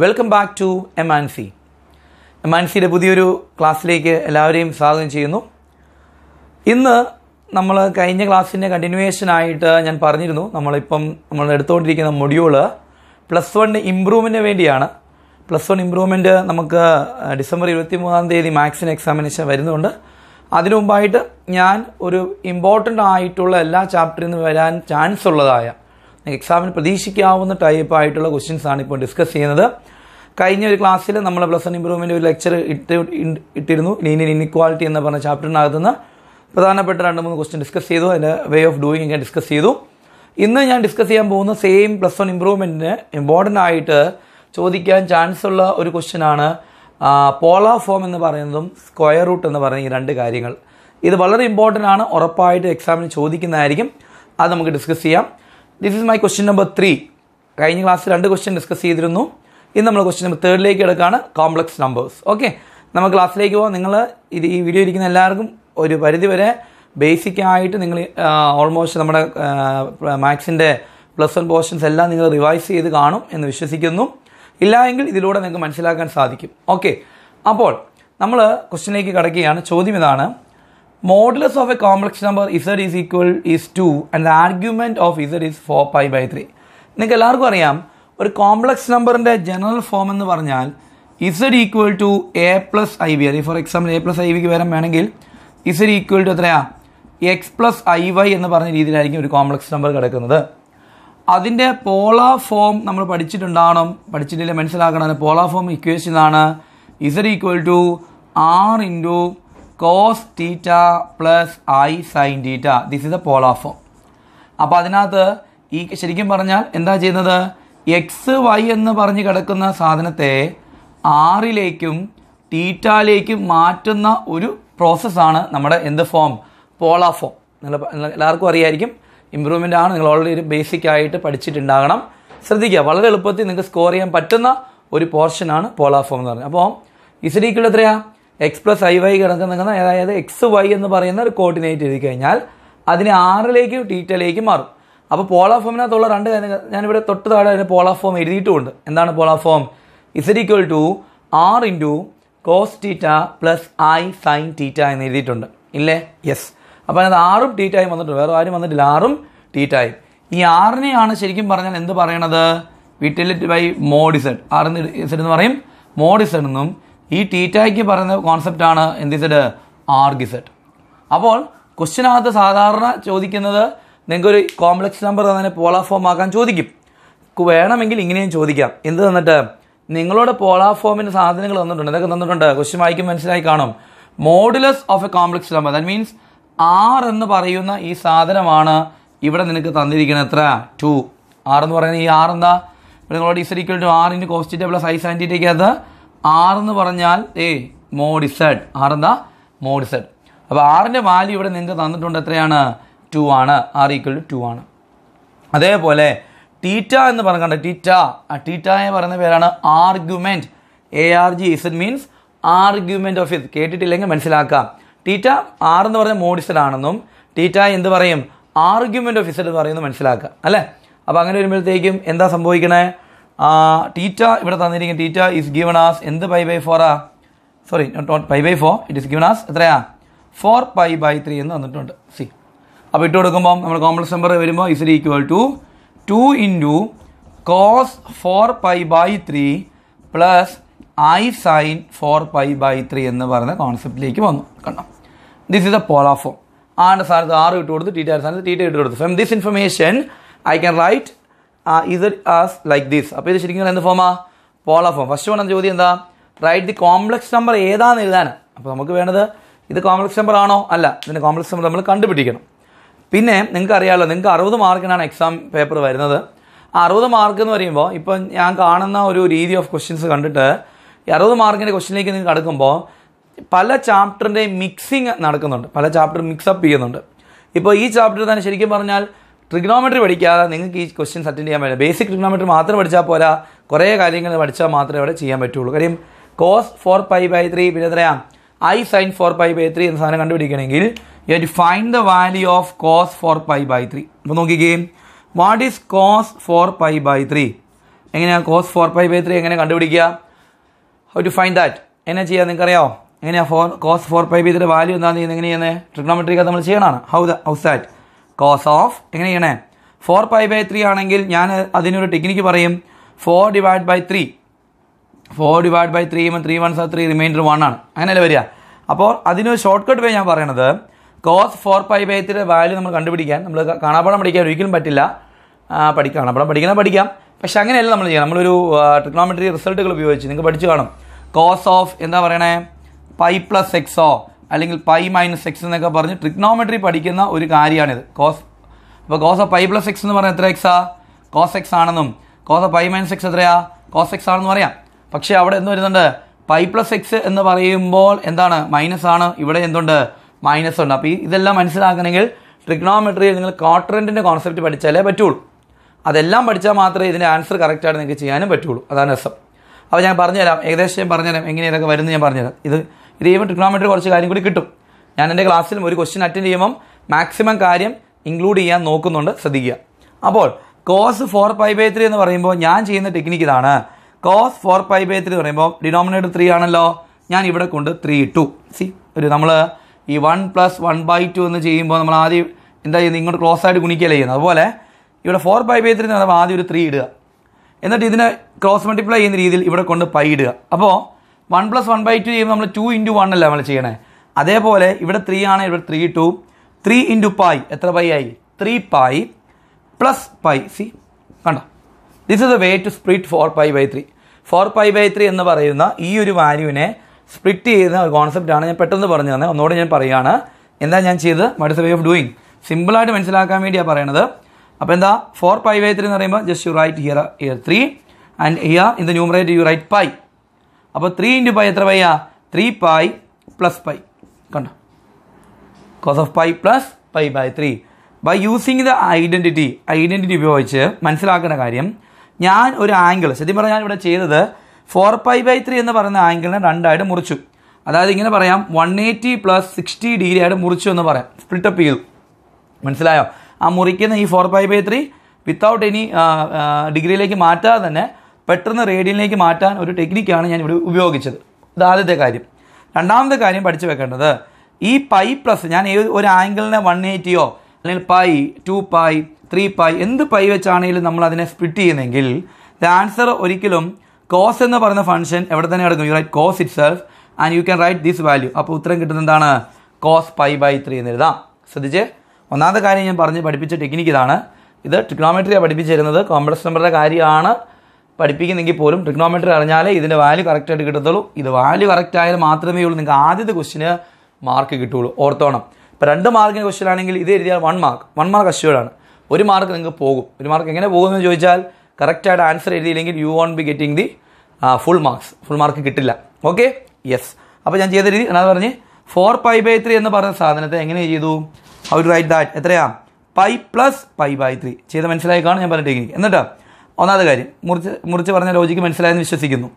welcome back to എമാൻസി എമാൻസിയുടെ പുതിയൊരു ക്ലാസ്സിലേക്ക് എല്ലാവരെയും സ്വാഗതം ചെയ്യുന്നു ഇന്ന് നമ്മൾ കഴിഞ്ഞ ക്ലാസ്സിൻ്റെ കണ്ടിന്യൂവേഷനായിട്ട് ഞാൻ പറഞ്ഞിരുന്നു നമ്മളിപ്പം നമ്മൾ എടുത്തുകൊണ്ടിരിക്കുന്ന മൊഡ്യൂള് പ്ലസ് വൺ ഇമ്പ്രൂവ്മെൻറ്റിന് വേണ്ടിയാണ് പ്ലസ് വൺ ഇമ്പ്രൂവ്മെൻറ്റ് നമുക്ക് ഡിസംബർ ഇരുപത്തി മൂന്നാം തീയതി മാത്സിന് എക്സാമിനേഷൻ വരുന്നുണ്ട് അതിനു മുമ്പായിട്ട് ഞാൻ ഒരു ഇമ്പോർട്ടൻ്റ് ആയിട്ടുള്ള എല്ലാ ചാപ്റ്ററിൽ നിന്ന് വരാൻ ചാൻസ് ഉള്ളതായ എക്സാമിന് പ്രതീക്ഷിക്കാവുന്ന ടൈപ്പ് ആയിട്ടുള്ള ക്വസ്റ്റ്യൻസ് ആണ് ഇപ്പോൾ ഡിസ്കസ് ചെയ്യുന്നത് കഴിഞ്ഞ ഒരു ക്ലാസ്സിൽ നമ്മൾ പ്ലസ് ആൻഡ് ഇമ്പ്രൂവ്മെന്റ് ഒരു ലെക്ചർ ഇട്ട് ഇട്ടിരുന്നു ലീനിയൻ ഇൻഇക്വാലിറ്റി എന്ന് പറഞ്ഞ ചാപ്റ്ററിനകത്തുനിന്ന് പ്രധാനപ്പെട്ട രണ്ട് മൂന്ന് ക്വസ്റ്റ്യൻ ഡിസ്കസ് ചെയ്തു അതിൻ്റെ വേ ഓഫ് ഡൂയിങ് ഞാൻ ഡിസ്കസ് ചെയ്തു ഇന്ന് ഞാൻ ഡിസ്കസ് ചെയ്യാൻ പോകുന്ന സെയിം പ്ലസ് വൺ ഇമ്പ്രൂവ്മെന്റിന് ഇമ്പോർട്ടൻ്റ് ആയിട്ട് ചോദിക്കാൻ ചാൻസ് ഉള്ള ഒരു ആണ് പോള ഫോം എന്ന് പറയുന്നതും സ്ക്വയർ റൂട്ട് എന്ന് പറയുന്ന ഈ രണ്ട് കാര്യങ്ങൾ ഇത് വളരെ ഇമ്പോർട്ടൻ്റ് ആണ് ഉറപ്പായിട്ട് എക്സാമിന് ചോദിക്കുന്നതായിരിക്കും അത് നമുക്ക് ഡിസ്കസ് ചെയ്യാം this is my question number three കഴിഞ്ഞ ക്ലാസ്സിൽ രണ്ട് ക്വസ്റ്റ്യൻ ഡിസ്കസ് ചെയ്തിരുന്നു ഇന്ന് നമ്മൾ ക്വസ്റ്റ്യൻ നമ്പർ തേർഡിലേക്ക് എടുക്കുകയാണ് കോംപ്ലക്സ് നമ്പേഴ്സ് ഓക്കെ നമ്മൾ ക്ലാസ്സിലേക്ക് പോകാം നിങ്ങൾ ഇത് ഈ വീഡിയോ ഇരിക്കുന്ന എല്ലാവർക്കും ഒരു പരിധിവരെ ബേസിക് ആയിട്ട് നിങ്ങൾ ഓൾമോസ്റ്റ് നമ്മുടെ മാത്സിൻ്റെ പ്ലസ് വൺ പോർഷൻസ് എല്ലാം നിങ്ങൾ റിവൈസ് ചെയ്ത് കാണും എന്ന് വിശ്വസിക്കുന്നു ഇല്ല എങ്കിൽ ഇതിലൂടെ നിങ്ങൾക്ക് മനസ്സിലാക്കാൻ സാധിക്കും ഓക്കെ അപ്പോൾ നമ്മൾ ക്വസ്റ്റ്യനിലേക്ക് കിടക്കുകയാണ് ചോദ്യം ഇതാണ് modulus of a complex number z is equal is 2 and the of of z is 4 pi by 3 നിങ്ങൾക്ക് എല്ലാവർക്കും അറിയാം ഒരു കോംപ്ലക്സ് നമ്പറിൻ്റെ ജനറൽ ഫോം എന്ന് പറഞ്ഞാൽ Z equal to A plus I V അല്ലെങ്കിൽ for example A plus I വിക്ക് വരാൻ വേണമെങ്കിൽ ഇസഡ് ഈക്വൽ ടു എത്രയാ എക്സ് പ്ലസ് ഐ വൈ എന്ന് പറഞ്ഞ രീതിയിലായിരിക്കും ഒരു കോംപ്ലക്സ് നമ്പർ കിടക്കുന്നത് അതിൻ്റെ പോളാ ഫോം നമ്മൾ പഠിച്ചിട്ടുണ്ടാകണം പഠിച്ചിട്ടില്ല മനസ്സിലാക്കണം പോളാ ഫോം ഇക്വേഷൻ ആണ് Z equal to R into cos theta plus I sine theta this is a polar form അപ്പോൾ അതിനകത്ത് ഈ ശരിക്കും പറഞ്ഞാൽ എന്താ ചെയ്യുന്നത് എക്സ് വൈ എന്ന് പറഞ്ഞ് കിടക്കുന്ന സാധനത്തെ ആറിലേക്കും തീറ്റയിലേക്കും മാറ്റുന്ന ഒരു പ്രോസസ്സാണ് നമ്മുടെ എന്ത് ഫോം പോളാർ ഫോം എല്ലാവർക്കും അറിയായിരിക്കും ഇമ്പ്രൂവ്മെൻ്റ് ആണ് നിങ്ങൾ ഓൾറെഡി ഒരു ബേസിക് ആയിട്ട് പഠിച്ചിട്ടുണ്ടാകണം ശ്രദ്ധിക്കുക വളരെ എളുപ്പത്തിൽ നിങ്ങൾക്ക് സ്കോർ ചെയ്യാൻ പറ്റുന്ന ഒരു പോർഷനാണ് പോളാർ ഫോം എന്ന് പറഞ്ഞത് അപ്പോൾ ഇസഡീക്കുള്ള എത്രയാണ് എക്സ് പ്ലസ് ഐ വൈ കിടക്കുന്ന അതായത് എക്സ് വൈ എന്ന് പറയുന്ന ഒരു കോർഡിനേറ്റ് എഴുതി കഴിഞ്ഞാൽ അതിനെ ആറിലേക്കും ടീറ്റയിലേക്ക് മാറും അപ്പോൾ പോളാർ ഫോമിനകത്തുള്ള രണ്ട് ഞാനിവിടെ തൊട്ട് താഴെ അതിന് പോളാർ ഫോം എഴുതിയിട്ടുമുണ്ട് എന്താണ് polar form is equal to R into cos theta plus I sine theta എന്ന് എഴുതിയിട്ടുണ്ട് ഇല്ലേ യെസ് അപ്പോൾ അതിനകത്ത് ആറും ടീറ്റായും വന്നിട്ടുണ്ട് വേറെ ആരും വന്നിട്ടില്ല ആറും ടീറ്റായും ഈ ആറിനെയാണ് ശരിക്കും പറഞ്ഞാൽ എന്ത് പറയണത് വിറ്റലിറ്റ് ബൈ മോഡിസഡ് ആറിന് ഇസെഡ് എന്ന് പറയും മോഡിസഡ് എന്നും ഈ ടീറ്റായ്ക്ക് പറയുന്ന കോൺസെപ്റ്റാണ് എന്തിസഡ് ആർഗിസഡ് അപ്പോൾ ക്വസ്റ്റിനകത്ത് സാധാരണ ചോദിക്കുന്നത് നിങ്ങൾക്ക് ഒരു കോംപ്ലക്സ് നമ്പർ തന്നെ പോളാർ ഫോം ആക്കാൻ ചോദിക്കും വേണമെങ്കിൽ ഇങ്ങനെയും ചോദിക്കാം എന്ത് തന്നിട്ട് നിങ്ങളോട് പോളാർ ഫോമിൻ്റെ സാധനങ്ങൾ തന്നിട്ടുണ്ട് ഇതൊക്കെ തന്നിട്ടുണ്ട് ക്വസ്റ്റ്യൻ വായിക്കും മനസ്സിലായി കാണും modulus of a complex number that means R എന്ന് പറയുന്ന ഈ സാധനമാണ് ഇവിടെ നിനക്ക് തന്നിരിക്കുന്നത് എത്ര ടു ആർ എന്ന് പറയുന്നത് ഈ ആർ എന്താ നിങ്ങളോട് is equal to R in cos theta sine I R എന്ന് പറഞ്ഞാൽ ഏ മോഡിസഡ് ആർ എന്താ മോഡിസഡ് അപ്പോൾ ആറിൻ്റെ വാല്യൂ ഇവിടെ നിങ്ങൾക്ക് തന്നിട്ടുണ്ട് എത്രയാണ് ടു ആണ് ആർ ഈക്വൽ ടു ടു ആണ് അതേപോലെ ടീറ്റ എന്ന് പറഞ്ഞാൽ ടീറ്റ ആ ടീറ്റ എന്ന് പറയുന്ന പേരാണ് argument A R G Z means argument of ഇത് കേട്ടിട്ടില്ലെങ്കിൽ മനസ്സിലാക്കാം ടീറ്റ ആർ എന്ന് പറഞ്ഞാൽ മോഡിസഡ് ആണെന്നും ടീറ്റ എന്ത് പറയും ആർഗ്യുമെൻറ്റ് ഓഫ് ഇസഡ് എന്ന് പറയുന്നത് മനസ്സിലാക്കുക അല്ലേ അപ്പോൾ അങ്ങനെ വരുമ്പോഴത്തേക്കും എന്താ സംഭവിക്കണേ ടീറ്റ ഇവിടെ തന്നിരിക്കുന്ന ടീറ്റ ഈസ് ഗിവൺ ആസ് എന്ത് pi by ah sorry not pi by four it is given as എത്രയാ ഫോർ പൈ ബൈ ത്രീ എന്ന് തന്നിട്ടുണ്ട് സി അപ്പോൾ ഇട്ട് കൊടുക്കുമ്പോൾ നമ്മൾ കോംപ്ലക്സ് നമ്പർ വരുമ്പോൾ is equal to two two cos four pi by three plus I sine four pi by three എന്ന് പറയുന്ന കോൺസെപ്റ്റിലേക്ക് വന്നു കണ്ടോ ദിസ് ഇസ് എ പോളാഫോം ആറിൻ്റെ സ്ഥാനത്ത് ആറ് ഇട്ട് കൊടുത്ത് ടീറ്റയുടെ സ്ഥാനത്ത് ടീറ്റ ഇട്ട് കൊടുത്തു from this information I can write Z as like these അപ്പോൾ ഇത് ശരിക്കും എന്ത് ഫോമാ പോള ഫോം ഫസ്റ്റ് വേണം ചോദ്യം എന്താ റൈറ്റ് ദി കോംപ്ലക്സ് നമ്പർ ഏതാണെന്ന് എഴുതാൻ അപ്പോൾ നമുക്ക് വേണ്ടത് ഇത് കോംപ്ലക്സ് നമ്പർ ആണോ അല്ല ഇതിൻ്റെ കോംപ്ലക്സ് നമ്പർ നമ്മൾ കണ്ടുപിടിക്കണം പിന്നെ നിങ്ങൾക്ക് അറിയാമല്ലോ നിങ്ങൾക്ക് അറുപത് മാർക്കിനാണ് എക്സാം പേപ്പർ വരുന്നത് അറുപത് മാർക്ക് എന്ന് പറയുമ്പോൾ ഇപ്പം ഞാൻ കാണുന്ന ഒരു രീതി ഓഫ് ക്വസ്റ്റ്യൻസ് കണ്ടിട്ട് ഈ അറുപത് മാർക്കിൻ്റെ ക്വസ്റ്റ്യനിലേക്ക് നിങ്ങൾ അടുക്കുമ്പോൾ പല ചാപ്റ്ററിൻ്റെയും മിക്സിങ് നടക്കുന്നുണ്ട് പല ചാപ്റ്റർ മിക്സപ്പ് ചെയ്യുന്നുണ്ട് ഇപ്പോൾ ഈ ചാപ്റ്റർ തന്നെ ശരിക്കും പറഞ്ഞാൽ ട്രിഗ്നോമെട്രി പഠിക്കാതെ നിങ്ങൾക്ക് ഈ ക്വസ്റ്റ്യൻസ് അറ്റൻഡ് ചെയ്യാൻ പറ്റില്ല ബേസിക് ട്രിഗ്നോമെട്രി മാത്രം പഠിച്ചാൽ പോരാ കുറേ കാര്യങ്ങൾ പഠിച്ചാൽ മാത്രമേ അവിടെ ചെയ്യാൻ പറ്റുള്ളൂ കാര്യം cos four pi by three പിന്നെ എത്രയാ I sine four pi by three എന്ന സാധനം കണ്ടുപിടിക്കണമെങ്കിൽ you to find the value of cos four pi by three അപ്പോൾ നോക്കിക്കേ what is cos four pi by three എങ്ങനെയാണ് cos four pi by three എങ്ങനെ കണ്ടുപിടിക്കുക ഹൗ ടു ഫൈൻഡ് ദാറ്റ് എന്നാ ചെയ്യാം നിങ്ങൾക്കറിയാമോ എങ്ങനെയാണ് four cos four pi by three value എന്താണെന്ന് ചെയ്യുന്നത് എങ്ങനെയാണ് ട്രിഗ്നോമെട്രിക്ക് നമ്മൾ ചെയ്യണമാണ് how the house that cos of എങ്ങനെ ചെയ്യണേ ഫോർ പൈ ബൈ ത്രീ ആണെങ്കിൽ ഞാൻ അതിനൊരു ടെക്നിക്ക് പറയും four divide by three four divide by three three one sir three remainder one ആണ് അങ്ങനെയല്ലേ വരിക അപ്പോൾ അതിനൊരു ഷോർട്ട് കട്ട് വേ ഞാൻ പറയണത് cos four pi by three value നമ്മൾ കണ്ടുപിടിക്കാൻ നമ്മൾ കാണാപ്പാടം പഠിക്കാൻ ഒരിക്കലും പറ്റില്ല പഠിക്കാം കാണാപ്പാടം പഠിക്കണം പഠിക്കാം പക്ഷെ അങ്ങനെയല്ല നമ്മൾ ചെയ്യാം നമ്മളൊരു ട്രിക്നോമെട്രി റിസൾട്ടുകൾ ഉപയോഗിച്ച് നിങ്ങൾക്ക് പഠിച്ചു കാണും കോസ് ഓഫ് എന്താ പറയണേ പൈ പ്ലസ് എക്സോ അല്ലെങ്കിൽ പൈ മൈനസ് എക്സ് എന്നൊക്കെ പറഞ്ഞ് ട്രിഗ്നോമെട്രി പഠിക്കുന്ന ഒരു കാര്യമാണിത് കോസ് അപ്പോൾ cos of pi plus x എന്ന് പറഞ്ഞാൽ എത്ര എക്സാ കോസ് എക്സ് ആണെന്നും cos of pi minus x എത്രയാ കോസ് എക്സ് ആണെന്ന് പറയാം പക്ഷേ അവിടെ എന്ത് വരുന്നുണ്ട് പൈ പ്ലസ് എക്സ് എന്ന് പറയുമ്പോൾ എന്താണ് മൈനസ് ആണ് ഇവിടെ എന്തുണ്ട് മൈനസ് ഉണ്ട് അപ്പോൾ ഈ ഇതെല്ലാം മനസ്സിലാക്കണമെങ്കിൽ ട്രിഗ്നോമെട്രിയിൽ നിങ്ങൾ ക്വാഡ്രൻറ്റിൻ്റെ കോൺസെപ്റ്റ് പഠിച്ചാലേ പറ്റുള്ളൂ അതെല്ലാം പഠിച്ചാൽ മാത്രമേ ഇതിൻ്റെ ആൻസർ കറക്റ്റായിട്ട് നിങ്ങൾക്ക് ചെയ്യാനും പറ്റുള്ളൂ അതാണ് രസം അപ്പോൾ ഞാൻ പറഞ്ഞുതരാം ഏകദേശം ഞാൻ പറഞ്ഞുതരാം എങ്ങനെയൊക്കെ വരുന്നു ഞാൻ പറഞ്ഞുതരാം ഇത് ഇത് ചെയ്യുമ്പോൾ ട്രിഗ്നോമെട്രി കുറച്ച് കാര്യം കൂടി കിട്ടും ഞാൻ എൻ്റെ ക്ലാസ്സിലും ഒരു ക്വസ്റ്റ്യൻ അറ്റൻഡ് ചെയ്യുമ്പം മാക്സിമം കാര്യം ഇൻക്ലൂഡ് ചെയ്യാൻ നോക്കുന്നുണ്ട് ശ്രദ്ധിക്കുക അപ്പോൾ cos four pi by three എന്ന് പറയുമ്പോൾ ഞാൻ ചെയ്യുന്ന ടെക്നിക്ക് ഇതാണ് cos four pi by three എന്ന് പറയുമ്പോൾ ഡിനോമിനേറ്റർ ത്രീ ആണല്ലോ ഞാൻ ഇവിടെ കൊണ്ട് ത്രീ ടു സി ഒരു നമ്മൾ ഈ one plus one by two എന്ന് ചെയ്യുമ്പോൾ നമ്മൾ ആദ്യം എന്താ ചെയ്യുന്നത് ഇങ്ങോട്ട് ക്ലോസ് ആയിട്ട് ഗുണിക്കുകയല്ലേ ചെയ്യുന്നത് അതുപോലെ ഇവിടെ ഫോർ പൈ ബൈ ത്രീ എന്ന് പറയുമ്പോൾ ആദ്യം ഒരു ത്രീ ഇടുക എന്നിട്ട് ഇതിനെ ക്രോസ് മൾട്ടിപ്ലൈ ചെയ്യുന്ന രീതിയിൽ ഇവിടെ കൊണ്ട് പൈ ഇടുക അപ്പോൾ one plus one by two ചെയ്യുമ്പോൾ നമ്മൾ ടു ഇൻറ്റു വൺ അല്ല നമ്മൾ ചെയ്യണേ അതേപോലെ ഇവിടെ ത്രീ ആണ് ഇവിടെ ത്രീ ടു ത്രീ ഇൻറ്റു പായ് എത്ര പൈ ആയി ത്രീ പായ് പ്ലസ് പൈ സി കണ്ടോ this is a way to split four pi by three four pi by three എന്ന് പറയുന്ന ഈ ഒരു വാല്യൂവിനെ സ്പ്ലിറ്റ് ചെയ്യുന്ന ഒരു കോൺസെപ്റ്റാണ് ഞാൻ പെട്ടെന്ന് പറഞ്ഞു തന്നെ ഒന്നുകൂടെ ഞാൻ പറയുകയാണ് എന്താ ഞാൻ ചെയ്തത് what is way of doing സിമ്പിളായിട്ട് മനസ്സിലാക്കാൻ വേണ്ടിയാണ് പറയണത് അപ്പോൾ എന്താ ഫോർ പൈ ബൈ ത്രീ എന്ന് പറയുമ്പോൾ just you write here here three and here in the numerator you write pi അപ്പോൾ ത്രീ ഇൻറ്റു പൈ എത്ര പൈയാ ത്രീ പൈ പ്ലസ് പൈ കണ്ടോ cos of pi plus pi by three by using the identity identity ഉപയോഗിച്ച് മനസ്സിലാക്കുന്ന കാര്യം ഞാൻ ഒരു angle ശരിക്കും പറഞ്ഞാൽ ഞാൻ ഇവിടെ ചെയ്തത് ഫോർ പൈ ബൈ ത്രീ എന്ന് പറയുന്ന ആംഗിളിനെ രണ്ടായിട്ട് മുറിച്ചു അതായത് ഇങ്ങനെ പറയാം one eighty plus sixty degree ആയിട്ട് മുറിച്ചു എന്ന് പറയാം അപ്പ് ചെയ്തു മനസ്സിലായോ ആ മുറിക്കുന്ന ഈ four pi by three without any ഡിഗ്രിയിലേക്ക് മാറ്റാതെ തന്നെ പെട്ടെന്ന് റേഡിയലിലേക്ക് മാറ്റാൻ ഒരു ടെക്നിക്കാണ് ഞാൻ ഇവിടെ ഉപയോഗിച്ചത് ഇതാദ്യത്തെ ആദ്യത്തെ കാര്യം രണ്ടാമത്തെ കാര്യം പഠിച്ചു വെക്കേണ്ടത് ഈ പൈ പ്ലസ് ഞാൻ ഏത് ഒരു ആംഗിളിനെ വൺ എയ്റ്റിയോ അല്ലെങ്കിൽ pi two pi three pi എന്ത് പൈ വെച്ചാണെങ്കിലും നമ്മൾ അതിനെ സ്പ്ലിറ്റ് ചെയ്യുന്നെങ്കിൽ ദ ആൻസർ ഒരിക്കലും കോസ് എന്ന് പറയുന്ന ഫംഗ്ഷൻ എവിടെ തന്നെ കിടക്കും you write cos itself and you can write this value അപ്പോൾ ഉത്തരം കിട്ടുന്നത് എന്താണ് കോസ് പൈ ബൈ ത്രീ എന്ന് എഴുതാം ശ്രദ്ധിച്ച് ഒന്നാമത്തെ കാര്യം ഞാൻ പറഞ്ഞ് പഠിപ്പിച്ച ടെക്നിക്ക് ഇതാണ് ഇത് ട്രിഗ്നോമെട്രിയാണ് പഠിപ്പിച്ചിരുന്നത് കോംപ്ലക്സ് നമ്പറുടെ കാര്യമാണ് പഠിപ്പിക്കുന്നെങ്കിൽ പോലും ട്രിഗ്നോമെട്രി അറിഞ്ഞാലേ ഇതിൻ്റെ വാല്യൂ കറക്റ്റായിട്ട് കിട്ടത്തുള്ളൂ ഇത് വാല്യൂ കറക്റ്റ് ആയാൽ മാത്രമേ ഉള്ളൂ നിങ്ങൾക്ക് ആദ്യത്തെ ക്വസ്റ്റിന് മാർക്ക് കിട്ടുകയുള്ളൂ ഓർത്തോണം ഇപ്പം രണ്ട് മാർക്കിൻ്റെ ക്വസ്റ്റ്യൻ ആണെങ്കിൽ ഇത് എഴുതിയാൽ വൺ മാർക്ക് വൺ മാർക്ക് അഷ്യൂർഡാണ് ഒരു മാർക്ക് നിങ്ങൾക്ക് പോകും ഒരു മാർക്ക് എങ്ങനെ പോകുമെന്ന് ചോദിച്ചാൽ കറക്റ്റായിട്ട് ആൻസർ എഴുതിയില്ലെങ്കിൽ you won't be getting the full marks full mark കിട്ടില്ല ഓക്കെ യെസ് അപ്പോൾ ഞാൻ ചെയ്ത രീതി ഞാൻ പറഞ്ഞ് ഫോർ പൈ ബൈ ത്രീ എന്ന് പറഞ്ഞ സാധനത്തെ എങ്ങനെ ചെയ്തു ഹൗ ടു റൈറ്റ് ദാറ്റ് എത്രയാ pi plus pi by three ചെയ്ത് മനസ്സിലായി ഞാൻ പറഞ്ഞ ടെക്നിക്ക് എന്നിട്ടാ ഒന്നാമത്തെ കാര്യം മുറിച്ച് മുറിച്ച് പറഞ്ഞ ലോജിക്ക് മനസ്സിലായെന്ന് വിശ്വസിക്കുന്നു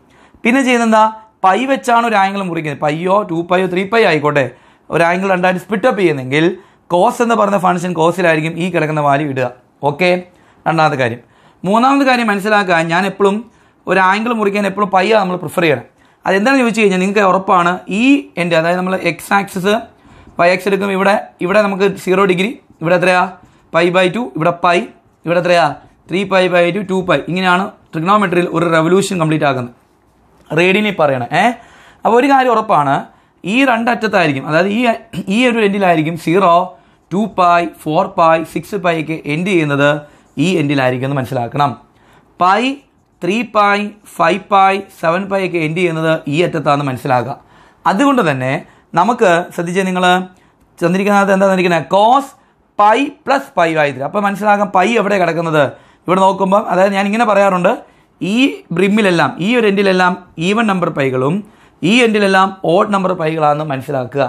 പിന്നെ ചെയ്യുന്നതെന്താ പൈ വെച്ചാണ് ഒരു ആംഗിൾ മുറിക്കുന്നത് പൈയോ ടു പൈയോ ത്രീ പൈ ആയിക്കോട്ടെ ഒരു ആംഗിൾ രണ്ടായിട്ട് സ്പിറ്റപ്പ് ചെയ്യുന്നെങ്കിൽ കോസ് എന്ന് പറഞ്ഞ ഫംഗ്ഷൻ കോസിലായിരിക്കും ഈ കിടക്കുന്ന വാല്യൂ ഇടുക ഓക്കെ രണ്ടാമത്തെ കാര്യം മൂന്നാമത്തെ കാര്യം മനസ്സിലാക്കാൻ ഞാൻ എപ്പോഴും ഒരു ആംഗിൾ മുറിക്കാൻ എപ്പോഴും പയ്യ നമ്മൾ പ്രിഫർ ചെയ്യണം അതെന്താണെന്ന് ചോദിച്ചു കഴിഞ്ഞാൽ നിങ്ങൾക്ക് ഉറപ്പാണ് ഈ എൻ്റെ അതായത് നമ്മൾ എക്സ് ആക്സിസ് പൈ എക്സ് എടുക്കും ഇവിടെ ഇവിടെ നമുക്ക് സീറോ ഡിഗ്രി ഇവിടെ എത്രയാ പൈ ബൈ ടു ഇവിടെ പൈ ഇവിടെ എത്രയാ three pi by two two pi ഇങ്ങനെയാണ് ട്രിഗ്നോമെട്രിയിൽ ഒരു റെവല്യൂഷൻ കംപ്ലീറ്റ് ആകുന്നത് റേഡിയനിൽ പറയണം ഏ അപ്പോൾ ഒരു കാര്യം ഉറപ്പാണ് ഈ രണ്ടറ്റത്തായിരിക്കും അതായത് ഈ ഈ ഒരു എൻഡിലായിരിക്കും zero two pi four pi six pi ഒക്കെ എൻഡ് ചെയ്യുന്നത് ഈ എൻഡിലായിരിക്കും എന്ന് മനസ്സിലാക്കണം pi three pi five pi seven pi ഒക്കെ എൻഡ് ചെയ്യുന്നത് ഈ അറ്റത്താണെന്ന് മനസ്സിലാക്കുക അതുകൊണ്ട് തന്നെ നമുക്ക് ശ്രദ്ധിച്ച് നിങ്ങൾ തന്നിരിക്കുന്നത് എന്താ കോസ് പൈ പ്ലസ് പൈ ആയി അപ്പോൾ മനസ്സിലാക്കാം പൈ എവിടെ കിടക്കുന്നത് ഇവിടെ നോക്കുമ്പോൾ അതായത് ഞാൻ ഇങ്ങനെ പറയാറുണ്ട് ഈ ബ്രിമ്മിലെല്ലാം ഈ ഒരു എൻഡിലെല്ലാം ഈവൻ നമ്പർ പൈകളും ഈ എൻഡിലെല്ലാം ഓഡ് നമ്പർ പൈകളാണെന്ന് മനസ്സിലാക്കുക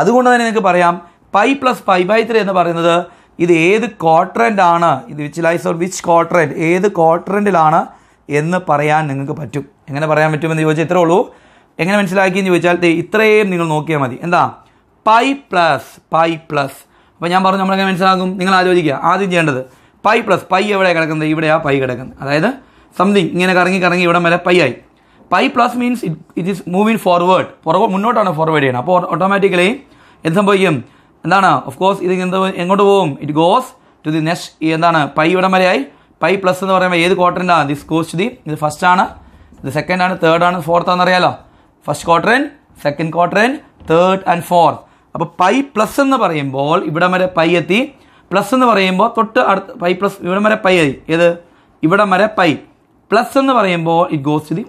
അതുകൊണ്ട് തന്നെ നിങ്ങൾക്ക് പറയാം pi plus pi by three എന്ന് പറയുന്നത് ഇത് ഏത് ക്വാർട്ടറൻ്റ് ആണ് ഇത് which lies or which quadrant ഏത് ക്വാർട്ടറൻറ്റിലാണ് എന്ന് പറയാൻ നിങ്ങൾക്ക് പറ്റും എങ്ങനെ പറയാൻ പറ്റുമെന്ന് ചോദിച്ചാൽ ഇത്രേ ഉള്ളൂ എങ്ങനെ മനസ്സിലാക്കി എന്ന് ചോദിച്ചാൽ ഇത്രയും നിങ്ങൾ നോക്കിയാൽ മതി എന്താ പൈ പ്ലസ് പൈ പ്ലസ് അപ്പോൾ ഞാൻ പറഞ്ഞു നമ്മളെങ്ങനെ മനസ്സിലാകും നിങ്ങൾ ആലോചിക്കുക ആദ്യം ചെയ്യേണ്ടത് പൈ പ്ലസ് പൈ എവിടെ കിടക്കുന്നത് ഇവിടെയാണ് പൈ കിടക്കുന്നത് അതായത് സംതിങ് ഇങ്ങനെ കറങ്ങി കറങ്ങി ഇവിടെ മേലെ പൈ ആയി pi plus means it is moving forward പുറകോ മുന്നോട്ടാണ് ഫോർവേഡ് ചെയ്യുന്നത് അപ്പോൾ ഓട്ടോമാറ്റിക്കലി എന്ത് സംഭവിക്കും എന്താണ് ഓഫ് കോഴ്സ് ഇത് എന്ത് എങ്ങോട്ട് പോകും it goes to the next എന്താണ് പൈ ഇവിടം ആയി പൈ പ്ലസ് എന്ന് പറയുമ്പോൾ ഏത് ക്വാർട്ടറിൻ്റെ ദിസ് ഗോസ് ടു ദി ഇത് ഫസ്റ്റ് ആണ് ഇത് സെക്കൻഡ് ആണ് തേർഡ് ആണ് ഫോർത്ത് ആണെന്ന് അറിയാലോ first quadrant second quadrant third and fourth അപ്പോൾ പൈ പ്ലസ് എന്ന് പറയുമ്പോൾ ഇവിടെ വരെ പൈ എത്തി പ്ലസ് എന്ന് പറയുമ്പോൾ തൊട്ട് അടുത്ത് പൈ പ്ലസ് ഇവിടെ വരെ പൈ ആയി ഏത് ഇവിടെ വരെ പൈ പ്ലസ് എന്ന് പറയുമ്പോൾ it goes to the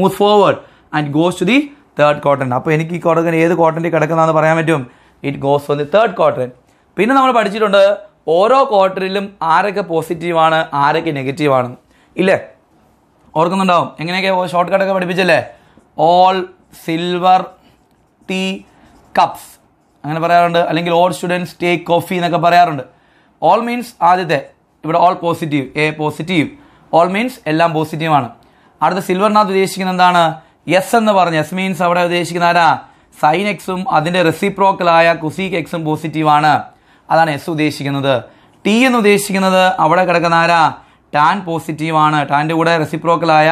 move forward and goes to the third ക്വാർട്ടൻ അപ്പോൾ എനിക്ക് ഈ കോട്ടൻ ഏത് ക്വാർട്ടറിൽ കിടക്കുന്നതെന്ന് പറയാൻ പറ്റും it goes on the third ക്വാർട്ടൻ പിന്നെ നമ്മൾ പഠിച്ചിട്ടുണ്ട് ഓരോ ക്വാർട്ടറിലും ആരൊക്കെ പോസിറ്റീവാണ് ആരൊക്കെ നെഗറ്റീവാണ് ഇല്ലേ ഓർക്കുന്നുണ്ടാവും എങ്ങനെയൊക്കെ ഷോർട്ട് കട്ടൊക്കെ പഠിപ്പിച്ചല്ലേ ഓൾ സിൽവർ ടീ കപ്സ് അങ്ങനെ പറയാറുണ്ട് അല്ലെങ്കിൽ ഓൾ സ്റ്റുഡൻസ് ടേക്ക് കോഫി എന്നൊക്കെ പറയാറുണ്ട് ഓൾ മീൻസ് ആദ്യത്തെ ഇവിടെ all positive a positive all means എല്ലാം പോസിറ്റീവാണ് അടുത്ത സിൽവർനാഥ് ഉദ്ദേശിക്കുന്നത് എന്താണ് എസ് എന്ന് പറഞ്ഞ എസ് മീൻസ് അവിടെ ഉദ്ദേശിക്കുന്ന ആരാ സൈൻ എക്സും അതിൻ്റെ റെസിപ്രോക്കലായ കുസീക് എക്സും പോസിറ്റീവാണ് അതാണ് എസ് ഉദ്ദേശിക്കുന്നത് ടി എന്ന് ഉദ്ദേശിക്കുന്നത് അവിടെ കിടക്കുന്ന ആരാ ടാൻ പോസിറ്റീവാണ് ടാൻ്റെ കൂടെ റെസിപ്രോക്കലായ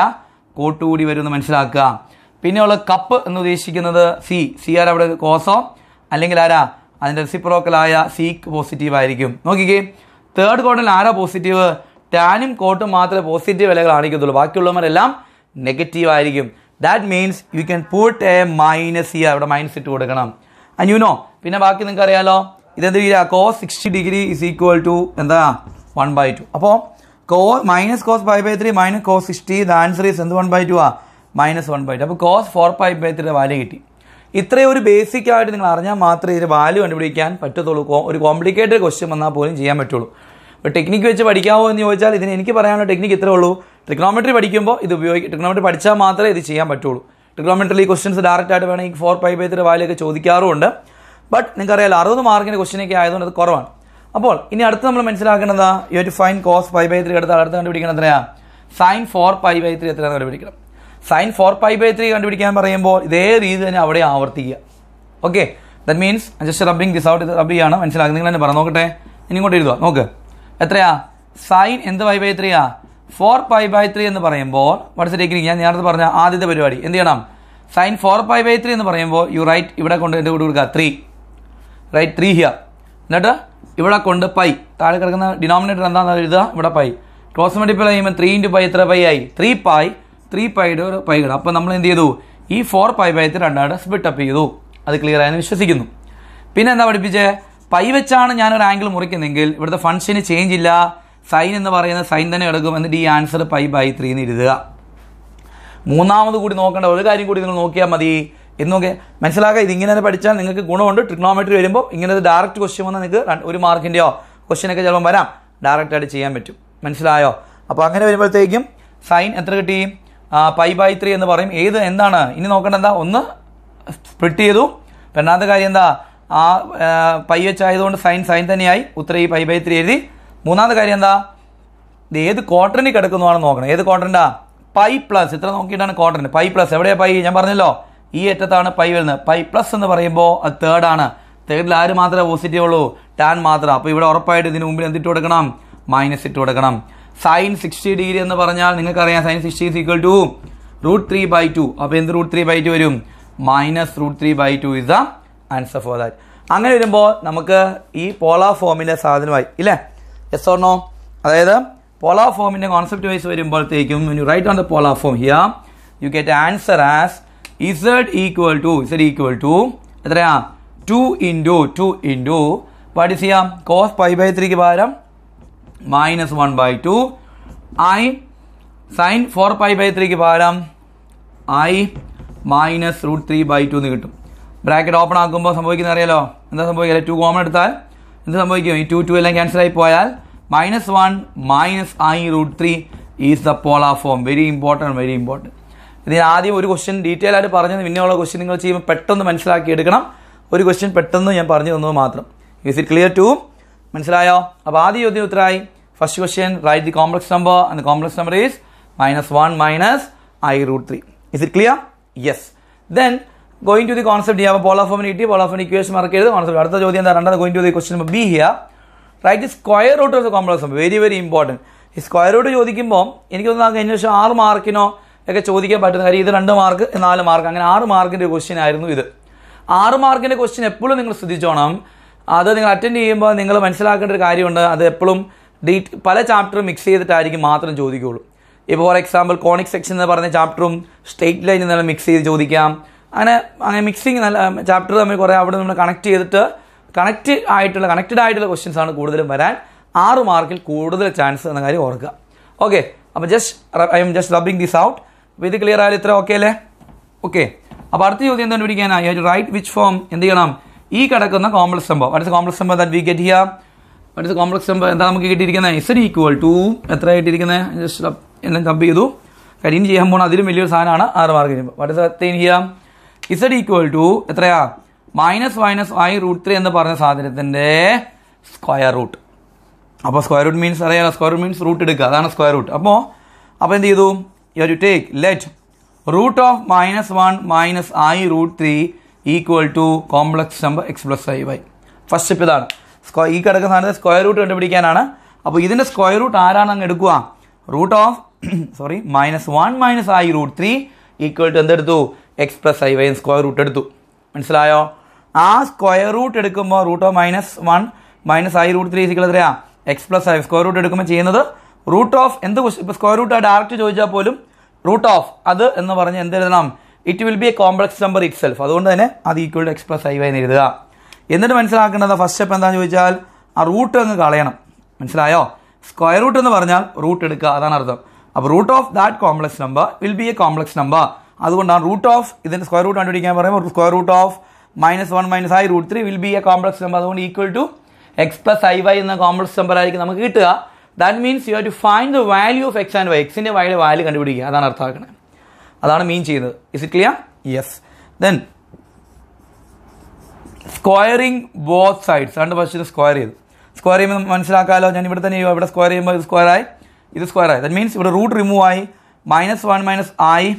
കോട്ട് കൂടി വരുമെന്ന് മനസ്സിലാക്കുക പിന്നെയുള്ള കപ്പ് എന്ന് ഉദ്ദേശിക്കുന്നത് സി സി ആർ അവിടെ കോസോ അല്ലെങ്കിൽ ആരാ അതിൻ്റെ റെസിപ്രോക്കലായ സീക്ക് പോസിറ്റീവ് ആയിരിക്കും നോക്കിക്കേ തേർഡ് കോട്ടിൽ ആരാ പോസിറ്റീവ് ടാനും കോട്ടും മാത്രമേ പോസിറ്റീവ് വിലകൾ കാണിക്കത്തുള്ളൂ ബാക്കിയുള്ളവരെല്ലാം നെഗറ്റീവ് ആയിരിക്കും that means you can put a minus here അവിടെ മൈനസ് ഇട്ട് കൊടുക്കണം അന്യൂനോ പിന്നെ ബാക്കി നിങ്ങൾക്ക് അറിയാലോ ഇതെന്ത് രീതിയാണ് cos sixty degree is equal to എന്താ വൺ ബൈ ടു അപ്പോൾ cos minus cos five by three minus cos sixty the answer is എന്ത് വൺ ബൈ ടു ആ മൈനസ് വൺ ബൈ ടു അപ്പോൾ cos four five by three value കിട്ടി ഇത്രയും ഒരു basic ആയിട്ട് നിങ്ങൾ അറിഞ്ഞാൽ മാത്രമേ ഇതിൻ്റെ വാല്യൂ കണ്ടുപിടിക്കാൻ പറ്റത്തുള്ളൂ ഒരു കോംപ്ലിക്കേറ്റഡ് ക്വസ്റ്റ്യൻ വന്നാൽ പോലും ചെയ്യാൻ പറ്റുള്ളൂ ഒരു ടെക്നിക്ക് വെച്ച് പഠിക്കാമോ എന്ന് ചോദിച്ചാൽ ഇതിന് എനിക്ക് പറയാനുള്ള ടെക്നിക്ക് ഇത്രേ ഉള്ളൂ ട്രിഗ്നോമെട്രി പഠിക്കുമ്പോൾ ഇത് ഉപയോഗിക്കും ട്രിഗ്നോമെട്രി പഠിച്ചാൽ മാത്രമേ ഇത് ചെയ്യാൻ പറ്റുള്ളൂ ട്രിഗ്നോമെട്രിയിൽ ക്വസ്റ്റ്യൻസ് ഡയറക്റ്റ് ആയിട്ട് വേണമെങ്കിൽ ഫോർ ഫൈവ് ബൈത്തിൻ്റെ വാല്യൂ ഒക്കെ ചോദിക്കാറുമുണ്ട് ബട്ട് നിങ്ങൾക്കറിയാലോ അറുപത് മാർക്കിൻ്റെ ക്വസ്റ്റ്യനൊക്കെ ആയതുകൊണ്ട് അത് കുറവാണ് അപ്പോൾ ഇനി അടുത്ത് നമ്മൾ മനസ്സിലാക്കേണ്ടതാ ഈ ഒരു fine cos five by three അടുത്ത് അടുത്ത് കണ്ടുപിടിക്കണം എത്രയാണ് sine four five by three എത്രയാണ് കണ്ടുപിടിക്കണം sine four pi by three കണ്ടുപിടിക്കാൻ പറയുമ്പോൾ ഇതേ രീതി തന്നെ അവിടെ ആവർത്തിക്കുക okay that means just rubbing this out ഇത് റബ്ബ് ചെയ്യാണ് മനസ്സിലാക്കുക നിങ്ങൾ തന്നെ പറ നോക്കട്ടെ ഇനി ഇങ്ങോട്ട് എഴുതുക നോക്ക് എത്രയാ സൈൻ എന്ത് പൈ ബൈ ആ ഫോർ പൈ ബൈ ത്രീ എന്ന് പറയുമ്പോൾ വാട്സ് ടേക്കിനിങ് ഞാൻ നേരത്തെ പറഞ്ഞ ആദ്യത്തെ പരിപാടി എന്ത് ചെയ്യണം sine four pi by three എന്ന് പറയുമ്പോൾ യു റൈറ്റ് ഇവിടെ കൊണ്ട് എൻ്റെ കൂടെ കൊടുക്കുക ത്രീ റൈറ്റ് ത്രീ ഹിയർ എന്നിട്ട് ഇവിടെ കൊണ്ട് പൈ താഴെ കിടക്കുന്ന ഡിനോമിനേറ്റർ എന്താണെന്ന് എഴുതുക ഇവിടെ പൈ ക്രോസ് മെഡിപ്പിൾ ചെയ്യുമ്പോൾ ത്രീ ഇൻറ്റു പൈ എത്ര പൈ ആയി ത്രീ പൈ ത്രീ പൈഡ് ഒരു പൈ അപ്പോൾ നമ്മൾ എന്ത് ചെയ്തു ഈ ഫോർ പൈ പൈത്ത് രണ്ടാട് സ്പ്ലിറ്റ് അപ്പ് ചെയ്തു അത് ക്ലിയർ ആയെന്ന് വിശ്വസിക്കുന്നു പിന്നെ എന്താ പഠിപ്പിച്ചേ പൈ വെച്ചാണ് ഞാനൊരു ആംഗിൾ മുറിക്കുന്നതെങ്കിൽ ഇവിടുത്തെ ഫംഗ്ഷന് ചേഞ്ച് ഇല്ല സൈൻ എന്ന് പറയുന്ന സൈൻ തന്നെ എടുക്കും എന്നിട്ട് ഈ ആൻസർ പൈ ബൈ ത്രീ എന്ന് എഴുതുക മൂന്നാമത് കൂടി നോക്കേണ്ട ഒരു കാര്യം കൂടി നിങ്ങൾ നോക്കിയാൽ മതി എന്ന് നോക്കിയാൽ മനസ്സിലാക്കുക ഇതിങ്ങനെ പഠിച്ചാൽ നിങ്ങൾക്ക് ഗുണമുണ്ട് ട്രിഗ്നോമെട്രി വരുമ്പോൾ ഇങ്ങനെ ഒരു ഡയറക്റ്റ് ക്വസ്റ്റ്യൻ വന്നാൽ നിങ്ങൾക്ക് ഒരു മാർക്കിൻ്റെയോ ക്വസ്റ്റ്യനൊക്കെ ചിലപ്പം വരാം ഡയറക്റ്റായിട്ട് ചെയ്യാൻ പറ്റും മനസ്സിലായോ അപ്പോൾ അങ്ങനെ വരുമ്പോഴത്തേക്കും സൈൻ എത്ര കിട്ടി പൈ ബൈ ത്രീ എന്ന് പറയും ഏത് എന്താണ് ഇനി നോക്കേണ്ട എന്താ ഒന്ന് സ്പ്ലിറ്റ് ചെയ്തു രണ്ടാമത്തെ കാര്യം എന്താ ആ പൈ വെച്ച് ആയതുകൊണ്ട് സൈൻ സൈൻ തന്നെയായി ഉത്തര ഈ പൈ ബൈ ത്രീ എഴുതി മൂന്നാമത്തെ കാര്യം എന്താ ഇത് ഏത് ക്വാർട്ടറിന് കിടക്കുന്നതാണ് നോക്കണം ഏത് ക്വാർട്ടറിൻ്റെ പൈ പ്ലസ് ഇത്ര നോക്കിയിട്ടാണ് ക്വാർട്ടറിന് പൈ പ്ലസ് എവിടെയാണ് പൈ ഞാൻ പറഞ്ഞല്ലോ ഈ അറ്റത്താണ് പൈ വരുന്നത് പൈ പ്ലസ് എന്ന് പറയുമ്പോൾ അത് ആണ് തേർഡിൽ ആര് മാത്രമേ പോസിറ്റീവ് ഉള്ളൂ ടാൻ മാത്രം അപ്പോൾ ഇവിടെ ഉറപ്പായിട്ട് ഇതിന് മുമ്പിൽ എന്തിട്ട് കൊടുക്കണം മൈനസ് ഇട്ട് കൊടുക്കണം സൈൻ സിക്സ്റ്റി ഡിഗ്രി എന്ന് പറഞ്ഞാൽ നിങ്ങൾക്കറിയാം sine sixty is equal to root three by two അപ്പോൾ എന്ത് റൂട്ട് ത്രീ ബൈ ടു വരും minus root three by two is the answer for that അങ്ങനെ വരുമ്പോൾ നമുക്ക് ഈ പോളാ ഫോമിലെ സാധനമായി ഇല്ലേ എസ് ഓർണോ അതായത് പോളാ ഫോമിൻ്റെ കോൺസെപ്റ്റ് വൈസ് വരുമ്പോഴത്തേക്കും you write on the polar form here you get answer as z equal to z equal to എത്രയാ two into two into പാട്ട് ചെയ്യാം കോസ് പൈ ബൈ ത്രീക്ക് പകരം minus one by two i sine four pi by ത്രീക്ക് പകരം i minus root three by two എന്ന് കിട്ടും bracket open ആക്കുമ്പോൾ സംഭവിക്കുന്നത് അറിയാലോ എന്താ സംഭവിക്കുക ടു കോമൺ എടുത്താൽ എന്ത് സംഭവിക്കും ഈ ടു ടു എല്ലാം ക്യാൻസൽ ആയി പോയാൽ minus one minus i root three is the polar form very important very important ഇതിന് ആദ്യം ഒരു ക്വസ്റ്റ്യൻ ഡീറ്റെയിൽ ആയിട്ട് പറഞ്ഞത് പിന്നെയുള്ള ക്വസ്റ്റ്യൻ നിങ്ങൾ ചെയ്യുമ്പോൾ പെട്ടെന്ന് മനസ്സിലാക്കി എടുക്കണം ഒരു ക്വസ്റ്റ്യൻ പെട്ടെന്ന് ഞാൻ പറഞ്ഞു തന്നത് മാത്രം ഈസ് ഇറ്റ് ക്ലിയർ ടു മനസ്സിലായോ അപ്പോൾ ആദ്യ ചോദ്യം ഉത്തരായി first question write the complex number and the complex number is minus one minus i root three is it clear yes then going to the concept ചെയ്യാം പോൾ ഓഫ് കിട്ടി pole of equation mark ചെയ്ത് concept അടുത്ത ചോദ്യം എന്താ രണ്ടാമത് going to the question number b here write the square root of the complex number very very important ഈ square root ചോദിക്കുമ്പോൾ എനിക്ക് തോന്നുന്നു കഴിഞ്ഞ വർഷം ആറ് മാർക്കിനോ ഒക്കെ ചോദിക്കാൻ പറ്റുന്ന കാര്യം ഇത് രണ്ട് മാർക്ക് നാല് മാർക്ക് അങ്ങനെ ആറ് മാർക്കിൻ്റെ ക്വസ്റ്റ്യൻ ആയിരുന്നു ഇത് ആറ് മാർക്കിൻ്റെ ക്വസ്റ്റ്യൻ എപ്പോഴും നിങ്ങൾ ശ്രദ്ധിച്ചോണം അത് നിങ്ങൾ അറ്റൻഡ് ചെയ്യുമ്പോൾ നിങ്ങൾ മനസ്സിലാക്കേണ്ട ഒരു കാര്യമുണ്ട് അത് എപ്പോഴും ഡീറ്റ് പല ചാപ്റ്ററും മിക്സ് ചെയ്തിട്ടായിരിക്കും മാത്രം ചോദിക്കുകയുള്ളൂ ഇപ്പോൾ ഫോർ എക്സാമ്പിൾ കോണിക് സെക്ഷൻ എന്ന് പറഞ്ഞ ചാപ്റ്ററും സ്റ്റേറ്റ് ലൈൻ നിന്ന് മിക്സ് ചെയ്ത് ചോദിക്കാം അങ്ങനെ അങ്ങനെ മിക്സിങ് നല്ല ചാപ്റ്റർ തമ്മിൽ കുറേ അവിടെ നമ്മൾ കണക്ട് ചെയ്തിട്ട് കണക്റ്റ് ആയിട്ടുള്ള കണക്റ്റഡ് ആയിട്ടുള്ള ക്വസ്റ്റ്യൻസ് ആണ് കൂടുതലും വരാൻ ആറ് മാർക്കിൽ കൂടുതൽ ചാൻസ് എന്ന കാര്യം ഓർക്കുക ഓക്കെ അപ്പോൾ just I'm just rubbing this out അപ്പോൾ ഇത് ക്ലിയർ ആയാലും ഇത്ര ഓക്കെ അല്ലേ ഓക്കെ അപ്പോൾ അടുത്ത ചോദ്യം എന്താണ് പിടിക്കാനാ റൈറ്റ് വിച്ച് ഫോം എന്ത് ചെയ്യണം ഈ കിടക്കുന്ന complex number what is complex number that we get here what is complex number എന്താ നമുക്ക് കിട്ടിയിരിക്കുന്നത് ഇസ് ഈക്വൽ ടു എത്ര കിട്ടിയിരിക്കുന്നത് ജസ്റ്റ് എല്ലാം കമ്പ് ചെയ്തു കരിയും ചെയ്യാൻ പോകണം അതിലും വലിയൊരു സാധനമാണ് ആറ് മാർക്ക് ചെയ്യുമ്പോൾ വാട്ട് ഇസ് അത്തേൻ ഹിയർ ഇസ് ഈക്വൽ ടു എത്രയാ minus minus i root three എന്ന് പറഞ്ഞ സാധനത്തിൻ്റെ സ്ക്വയർ റൂട്ട് അപ്പോൾ സ്ക്വയർ റൂട്ട് മീൻസ് അറിയാലോ സ്ക്വയർ റൂട്ട് മീൻസ് റൂട്ട് എടുക്കുക അതാണ് സ്ക്വയർ റൂട്ട് അപ്പോൾ അപ്പോൾ എന്ത് ചെയ്തു you to take let root of minus one minus i root three equal to complex number x plus I y first step ഇതാണ് square ഈ കിടക്കുന്ന സാധനത്തെ സ്ക്വയർ റൂട്ട് കണ്ടുപിടിക്കാനാണ് അപ്പോൾ ഇതിൻ്റെ സ്ക്വയർ റൂട്ട് ആരാണ് അങ്ങ് എടുക്കുക root of sorry minus one minus i root three equal to എന്തെടുത്തു x plus I y square root എടുത്തു മനസ്സിലായോ ആ സ്ക്വയർ റൂട്ട് എടുക്കുമ്പോൾ root of minus one minus i root three സിക്കൽ എത്രയാ X plus i square root എടുക്കുമ്പോൾ ചെയ്യുന്നത് root of എന്ത് ഇപ്പോൾ സ്ക്വയർ റൂട്ട് ഡയറക്റ്റ് ചോദിച്ചാൽ പോലും റൂട്ട് ഓഫ് അത് എന്ന് പറഞ്ഞ് എന്ത് എഴുതണം it will be a complex number itself അതുകൊണ്ട് തന്നെ അത് equal to x plus I Y എന്ന് എഴുതുക എന്നിട്ട് മനസ്സിലാക്കേണ്ടത് ഫസ്റ്റ് സ്റ്റെപ്പ് എന്താണെന്ന് ചോദിച്ചാൽ ആ റൂട്ട് അങ്ങ് കളയണം മനസ്സിലായോ സ്ക്വയർ റൂട്ട് എന്ന് പറഞ്ഞാൽ റൂട്ട് എടുക്കുക അതാണ് അർത്ഥം അപ്പോൾ root of that complex number will be a complex number അതുകൊണ്ടാണ് റൂട്ട് ഓഫ് ഇതിൻ്റെ സ്ക്വയർ റൂട്ട് കണ്ടുപിടിക്കാൻ പറയുമ്പോൾ square root of minus one minus i root three will be a complex number അതുകൊണ്ട് equal to x plus I y എന്ന complex number ആയിരിക്കും നമുക്ക് കിട്ടുക that means you have to find the value of x and y എക്സിൻ്റെ വൈയുടെ value കണ്ടുപിടിക്കുക അതാണ് അർത്ഥമാക്കുന്നത് അതാണ് മീൻ ചെയ്യുന്നത് is it clear yes then squaring both sides രണ്ട് വശത്ത് സ്ക്വയർ ചെയ്ത് സ്ക്വയർ ചെയ്യുമ്പോൾ മനസ്സിലാക്കാമല്ലോ ഞാൻ ഇവിടെ തന്നെ ഇവിടെ സ്ക്വയർ ചെയ്യുമ്പോൾ ഇത് സ്ക്വയറായി ഇത് സ്ക്വയറായി ദറ്റ് മീൻസ് ഇവിടെ റൂട്ട് റിമൂവ് ആയി മൈനസ് വൺ മൈനസ് ആയി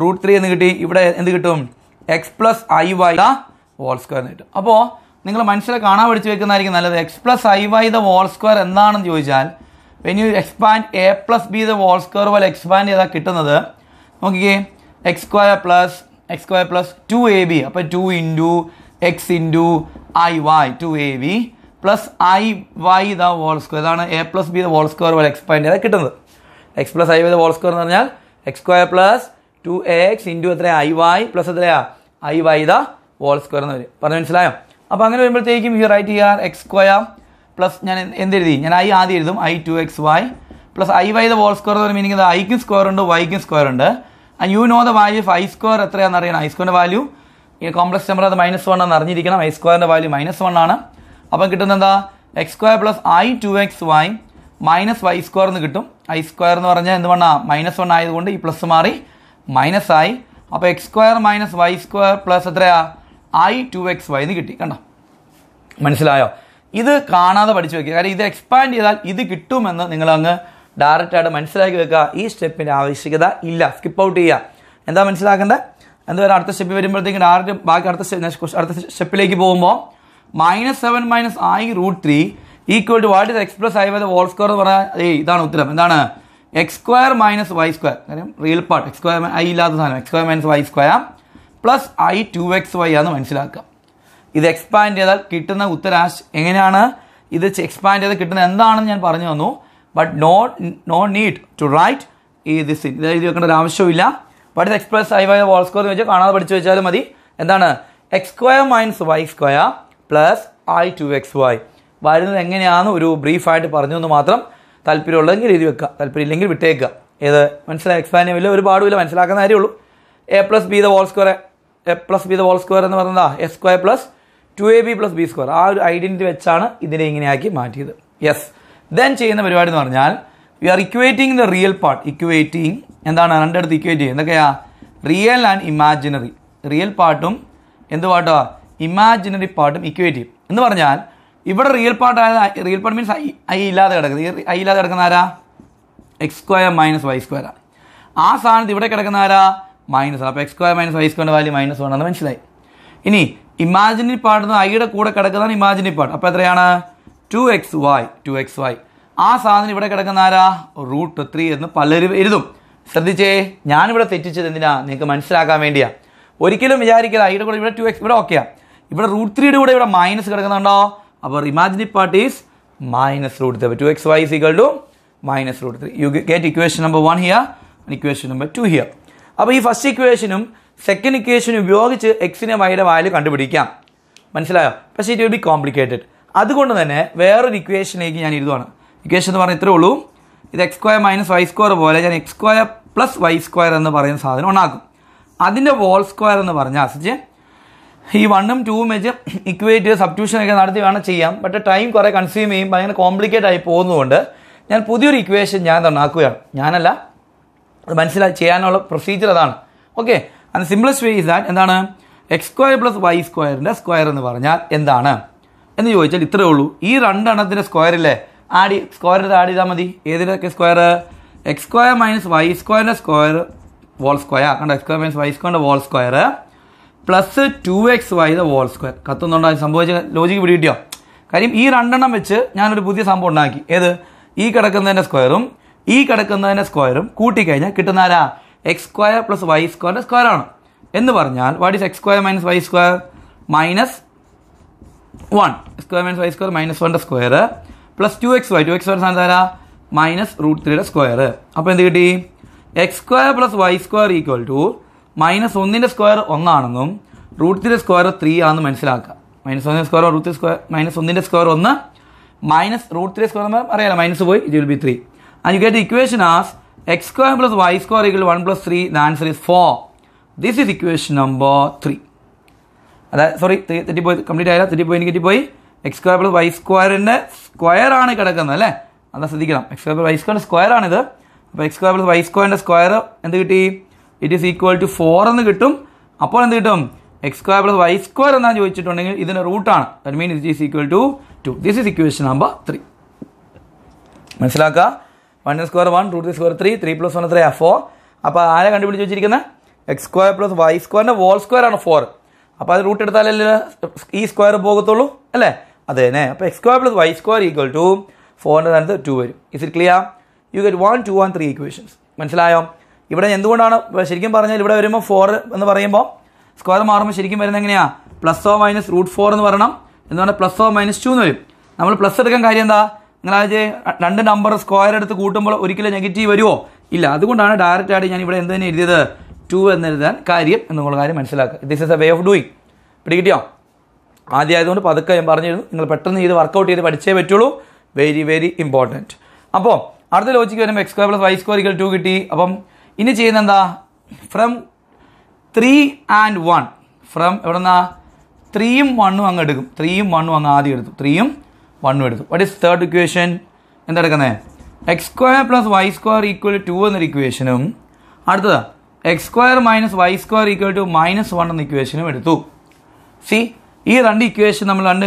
റൂട്ട് ത്രീ എന്ന് കിട്ടി ഇവിടെ എന്ത് കിട്ടും x plus I y the whole square എന്ന് കിട്ടും അപ്പോൾ നിങ്ങൾ മനസ്സിൽ കാണാൻ പഠിച്ചു വെക്കുന്നതായിരിക്കും നല്ലത് x plus I y the whole square എന്താണെന്ന് ചോദിച്ചാൽ when you expand a plus b the whole square പോലെ എക്സ്പാൻഡ് ചെയ്താൽ കിട്ടുന്നത് നോക്കിക്കേ x square plus x square plus two a B അപ്പം two into x into i y two a b plus I y the whole square ഇതാണ് a plus b the whole square പോലെ x point കിട്ടുന്നത് x plus I y the whole square എന്ന് പറഞ്ഞാൽ x square plus two x into എത്രയാ i y plus എത്രയാ i y the whole square എന്ന് വരും പറഞ്ഞു മനസ്സിലായോ അപ്പോൾ അങ്ങനെ വരുമ്പോഴത്തേക്കും യു റൈറ്റ് ചെയ്യാർ എക്സ് സ്ക്വയർ പ്ലസ് ഞാൻ എന്ത് എഴുതി ഞാൻ ഐ ആദ്യം എഴുതും i two x y plus I y the whole square എന്ന് പറയുമ്പോൾ മീനിങ് ഐക്കും സ്ക്വയർ ഉണ്ട് വൈക്കും സ്ക്വയർ ഉണ്ട് and you know the value of i square എത്രയാണെന്ന് അറിയണം ഐ സ്ക്വയറിൻ്റെ വാല്യൂ ഈ കോംപ്ലക്സ് നമ്പർ അത് മൈനസ് വൺ ആണെന്ന് അറിഞ്ഞിരിക്കണം ഐ സ്ക്വയറിൻ്റെ വാല്യൂ മൈനസ് വൺ ആണ് അപ്പം കിട്ടുന്ന എന്താ x square plus i two x y minus y square എന്ന് കിട്ടും ഐ സ്ക്വയർ എന്ന് പറഞ്ഞാൽ എന്ത് വേണം മൈനസ് വൺ ആയതുകൊണ്ട് ഈ പ്ലസ് മാറി മൈനസ് ആയി അപ്പോൾ x square minus y square plus എത്രയാ ഐ ടു എക്സ് വൈ എന്ന് കിട്ടി കണ്ടോ മനസ്സിലായോ ഇത് കാണാതെ പഠിച്ചു വെക്കുക കാര്യം ഇത് എക്സ്പാൻഡ് ചെയ്താൽ ഇത് കിട്ടുമെന്ന് നിങ്ങൾ അങ്ങ് ഡയറക്റ്റായിട്ട് മനസ്സിലാക്കി വെക്കുക ഈ സ്റ്റെപ്പിൻ്റെ ആവശ്യകത ഇല്ല സ്കിപ്പ് ഔട്ട് ചെയ്യുക എന്താ മനസ്സിലാക്കേണ്ടത് എന്താ അടുത്ത സ്റ്റെപ്പ് വരുമ്പോഴത്തേക്കും ഡയറക്റ്റ് ബാക്കി അടുത്ത അടുത്ത സ്റ്റെപ്പിലേക്ക് പോകുമ്പോൾ minus seven minus i root three equal to what is x plus i y whole square എന്ന് പറഞ്ഞാൽ ഏയ് ഇതാണ് ഉത്തരം എന്താണ് x square minus y square കാര്യം real part x square i ഇല്ലാത്ത സാധനം x square minus y square plus i two x y ആണെന്ന് മനസ്സിലാക്കുക ഇത് എക്സ്പാൻഡ് ചെയ്താൽ കിട്ടുന്ന ഉത്തരാശ് എങ്ങനെയാണ് ഇത് എക്സ്പാൻഡ് ചെയ്താൽ കിട്ടുന്ന എന്താണെന്ന് ഞാൻ പറഞ്ഞു തന്നു but no no need to write ഈ ദിസ് ഇത് എഴുതി വെക്കേണ്ട ഒരു ആവശ്യമില്ല ബട്ട് ഇത് express i y whole square എന്ന് വെച്ചാൽ കാണാതെ പഠിച്ചു വെച്ചാലും മതി എന്താണ് x square minus y square plus i two x y വരുന്നത് എങ്ങനെയാണ് ഒരു ബ്രീഫായിട്ട് പറഞ്ഞു എന്ന് മാത്രം താല്പര്യമുള്ളതെങ്കിൽ എഴുതി വെക്കുക താല്പര്യം ഇല്ലെങ്കിൽ വിട്ടേക്കുക ഏത് മനസ്സിലായി എക്സ്പാൻഡ് വലിയ ഒരു പാടുമില്ല മനസ്സിലാക്കുന്ന കാര്യമുള്ളൂ a plus b the whole square a plus b the whole square എന്ന് പറഞ്ഞതാ is square plus two a b plus b square ആ ഒരു ഐഡൻറ്റിറ്റി വെച്ചാണ് ഇതിനെ ഇങ്ങനെയാക്കി മാറ്റിയത് യെസ് ദെൻ ചെയ്യുന്ന പരിപാടി എന്ന് പറഞ്ഞാൽ we are equating the real part equating എന്താണ് രണ്ടടുത്ത് ഇക്വേറ്റ് ചെയ്യുക എന്തൊക്കെയാ റിയൽ ആൻഡ് ഇമാജിനറി റിയൽ പാർട്ടും എന്ത് പാട്ടോ ഇമാജിനറി പാർട്ടും ഇക്വേറ്റ് ചെയ്യും എന്ന് പറഞ്ഞാൽ ഇവിടെ റിയൽ പാർട്ടായത് real part means i i ഇല്ലാതെ കിടക്കുന്നത് ഐ ഇല്ലാതെ കിടക്കുന്ന ആരാ x square minus y square ആണ് ആ സാധനത്ത് ഇവിടെ കിടക്കുന്ന ആരാ മൈനസ് അപ്പോൾ എക്സ് സ്ക്വയർ മൈനസ് വൈ സ്ക്വയറിൻ്റെ വാല്യൂ മൈനസ് വേണമെന്ന് മനസ്സിലായി ഇനി ഇമാജിനറി പാർട്ട് ഐയുടെ കൂടെ കിടക്കുന്നതാണ് ഇമാജിനറി പാർട്ട് അപ്പോൾ എത്രയാണ് two x y two x y ആ സാധനം ഇവിടെ കിടക്കുന്ന ആരാ റൂട്ട് ത്രീ എന്ന് പലരും എഴുതും ശ്രദ്ധിച്ചേ ഞാനിവിടെ തെറ്റിച്ചത് എന്തിനാ നിങ്ങൾക്ക് മനസ്സിലാക്കാൻ വേണ്ടിയാ ഒരിക്കലും വിചാരിക്കല ഇവിടെ കൂടെ ഇവിടെ ടു എക്സ് ഇവിടെ ഓക്കെയാ ഇവിടെ റൂട്ട് ത്രീയുടെ കൂടെ ഇവിടെ മൈനസ് കിടക്കുന്നുണ്ടോ അപ്പോൾ imaginary part is minus root three two x y equal to minus root three you get equation number one here equation number two here അപ്പോൾ ഈ ഫസ്റ്റ് ഇക്വേഷനും സെക്കൻഡ് ഇക്വേഷനും ഉപയോഗിച്ച് എക്സിനെ വൈയുടെ വാല്യൂ കണ്ടുപിടിക്കാം മനസ്സിലായോ പക്ഷേ ഇറ്റ് വിൽ ബി കോംപ്ലിക്കേറ്റഡ് അതുകൊണ്ട് തന്നെ വേറൊരു ഇക്വേഷനിലേക്ക് ഞാൻ എഴുതുവാണ് ഇക്വേഷൻ എന്ന് പറഞ്ഞാൽ ഇത്രേ ഉള്ളൂ ഇത് x square minus y square പോലെ ഞാൻ x square plus y square എന്ന് പറയുന്ന സാധനം ഉണ്ടാക്കും അതിൻ്റെ വോൾ സ്ക്വയർ എന്ന് പറഞ്ഞാൽ അസിച്ച് ഈ വണ്ണും ടൂവും വെച്ച് ഇക്വേറ്റ് സബ്സ്റ്റിറ്റ്യൂഷൻ ഒക്കെ നടത്തി വേണം ചെയ്യാം പക്ഷേ ടൈം കുറേ കൺസ്യൂം ചെയ്യും ഭയങ്കര കോംപ്ലിക്കേറ്റ് ആയി പോകുന്നതുകൊണ്ട് ഞാൻ പുതിയൊരു ഇക്വേഷൻ ഞാൻ ഉണ്ടാക്കുകയാണ് ഞാനല്ല മനസ്സിലായി ചെയ്യാനുള്ള പ്രൊസീജിയർ അതാണ് ഓക്കെ അത് സിംപ്ലസ്റ്റ് വേ ഇസ് ദാറ്റ് എന്താണ് എക്സ് സ്ക്വയർ പ്ലസ് വൈ സ്ക്വയറിൻ്റെ സ്ക്വയർ എന്ന് പറഞ്ഞാൽ എന്താണ് എന്ന് ചോദിച്ചാൽ ഇത്രയേ ഉള്ളൂ ഈ രണ്ടെണ്ണത്തിൻ്റെ അല്ലേ ആഡ് സ്ക്വയർ ആഡ് ചെയ്താൽ മതി ഏതിനൊക്കെ square x square minus y സ്ക്വയറിൻ്റെ സ്ക്വയർ വോൾ സ്ക്വയർ കണ്ടോ എക്സ് സ്ക്വയർ മൈനസ് വൈ സ്ക്വയറിൻ്റെ whole square plus two x y the whole square കത്തുന്നുണ്ടോ സംഭവിച്ച ലോജിക്ക് കിട്ടിയോ കാര്യം ഈ രണ്ടെണ്ണം വെച്ച് ഞാനൊരു പുതിയ സംഭവം ഉണ്ടാക്കി ഏത് ഈ കിടക്കുന്നതിൻ്റെ സ്ക്വയറും ഈ കിടക്കുന്നതിൻ്റെ സ്ക്വയറും കൂട്ടിക്കഴിഞ്ഞാൽ കിട്ടുന്ന ആരാ എക്സ് സ്ക്വയർ പ്ലസ് വൈ സ്ക്വയറിൻ്റെ സ്ക്വയറാണ് എന്ന് പറഞ്ഞാൽ what is x square minus y square minus one square minus y square minus വണ്ണിൻ്റെ square plus two x y two x y സാധാരണ മൈനസ് റൂട്ട് ത്രീയുടെ സ്ക്വയർ അപ്പോൾ എന്ത് കിട്ടി x square plus y square equal to minus ഒന്നിൻ്റെ square ഒന്നാണെന്നും root three square three ആണെന്ന് മനസ്സിലാക്കുക മൈനസ് ഒന്നിൻ്റെ square root three square minus ഒന്നിൻ്റെ സ്ക്വയർ ഒന്ന് മൈനസ് റൂട്ട് ത്രീ സ്ക്വയർ എന്ന് അറിയാലോ മൈനസ് പോയി it will be three and you get equation as x square plus y square equal one plus three the answer is four this is equation number three അതായത് sorry തെറ്റിപ്പോയി complete ആയില്ല തെറ്റിപ്പോയി എനിക്ക് പോയി x square plus y സ്ക്വയറിൻ്റെ square ആണ് കിടക്കുന്നത് അല്ലേ അതാ ശ്രദ്ധിക്കണം എക്സ് സ്ക്വയർ പ്ലസ് വൈ സ്ക്വയറിൻ്റെ സ്ക്വയർ ആണിത് അപ്പോൾ എക്സ് സ്ക്വയർ പ്ലസ് വൈ സ്ക്വയറിൻ്റെ സ്ക്വയർ എന്ത് കിട്ടി it is equal to four എന്ന് കിട്ടും അപ്പോൾ എന്ത് കിട്ടും x square plus y square എന്നാണ് ചോദിച്ചിട്ടുണ്ടെങ്കിൽ ഇതിൻ്റെ റൂട്ടാണ് that means it is equal to two this is equation number three മനസ്സിലാക്കുക one square one root square three three plus one three ആ ഫോർ അപ്പോൾ ആരെ കണ്ടുപിടിച്ച് വെച്ചിരിക്കുന്നത് എക്സ് സ്ക്വയർ പ്ലസ് വൈ സ്ക്വയറിൻ്റെ വോൾ സ്ക്വയർ ആണ് ഫോർ അപ്പോൾ അത് റൂട്ട് എടുത്താലല്ലേ ഈ സ്ക്വയർ പോകത്തുള്ളൂ അല്ലേ അതെ തന്നെ അപ്പോൾ x square plus y square equal to hundred and two വരും is it clear you get one two one three equations മനസ്സിലായോ ഇവിടെ എന്തുകൊണ്ടാണ് ശരിക്കും പറഞ്ഞാൽ ഇവിടെ വരുമ്പോൾ ഫോർ എന്ന് പറയുമ്പോൾ സ്ക്വയർ മാറുമ്പോൾ ശരിക്കും വരുന്നത് എങ്ങനെയാണ് ഓ മൈനസ് റൂട്ട് ഫോർ എന്ന് പറയണം എന്ന് പറഞ്ഞാൽ പ്ലസ് ഓ മൈനസ് ടു എന്ന് വരും നമ്മൾ പ്ലസ് എടുക്കാൻ കാര്യം എന്താ നിങ്ങൾ രണ്ട് നമ്പർ സ്ക്വയർ എടുത്ത് കൂട്ടുമ്പോൾ ഒരിക്കലും നെഗറ്റീവ് വരുമോ ഇല്ല അതുകൊണ്ടാണ് ഡയറക്റ്റ് ആയിട്ട് ഞാൻ ഇവിടെ എന്ത് തന്നെ എഴുതിയത് ടു എന്നെഴുതാൻ കാര്യം എന്നുള്ള കാര്യം മനസ്സിലാക്കുക this is a way of doing പിടികിട്ടിയോ ആദ്യം ആയതുകൊണ്ട് പതുക്കെ ഞാൻ പറഞ്ഞിരുന്നു നിങ്ങൾ പെട്ടെന്ന് ഇത് വർക്കൗട്ട് ചെയ്ത് പഠിച്ചേ പറ്റുള്ളൂ വെരി വെരി ഇമ്പോർട്ടൻറ്റ് അപ്പോൾ അടുത്ത ലോജിക്ക് വരുമ്പോൾ x square plus y square equal to കിട്ടി അപ്പം ഇനി ചെയ്യുന്ന എന്താ from three and one from എവിടെ നിന്നാ ത്രീയും വണ്ണും അങ്ങ് എടുക്കും ത്രീയും വണ്ണും അങ്ങ് ആദ്യം എടുത്തു ത്രീയും വണ്ണും എടുത്തു വട്ട് ഇസ് തേർഡ് ഇക്വേഷൻ എന്താ എടുക്കുന്നത് x square plus y square equal to എന്നൊരു ഇക്വേഷനും അടുത്തതാണ് x square minus y square equal to minus one എന്ന ഇക്വേഷനും എടുത്തു സി ഈ രണ്ട് ഇക്വേഷൻ നമ്മൾ രണ്ട്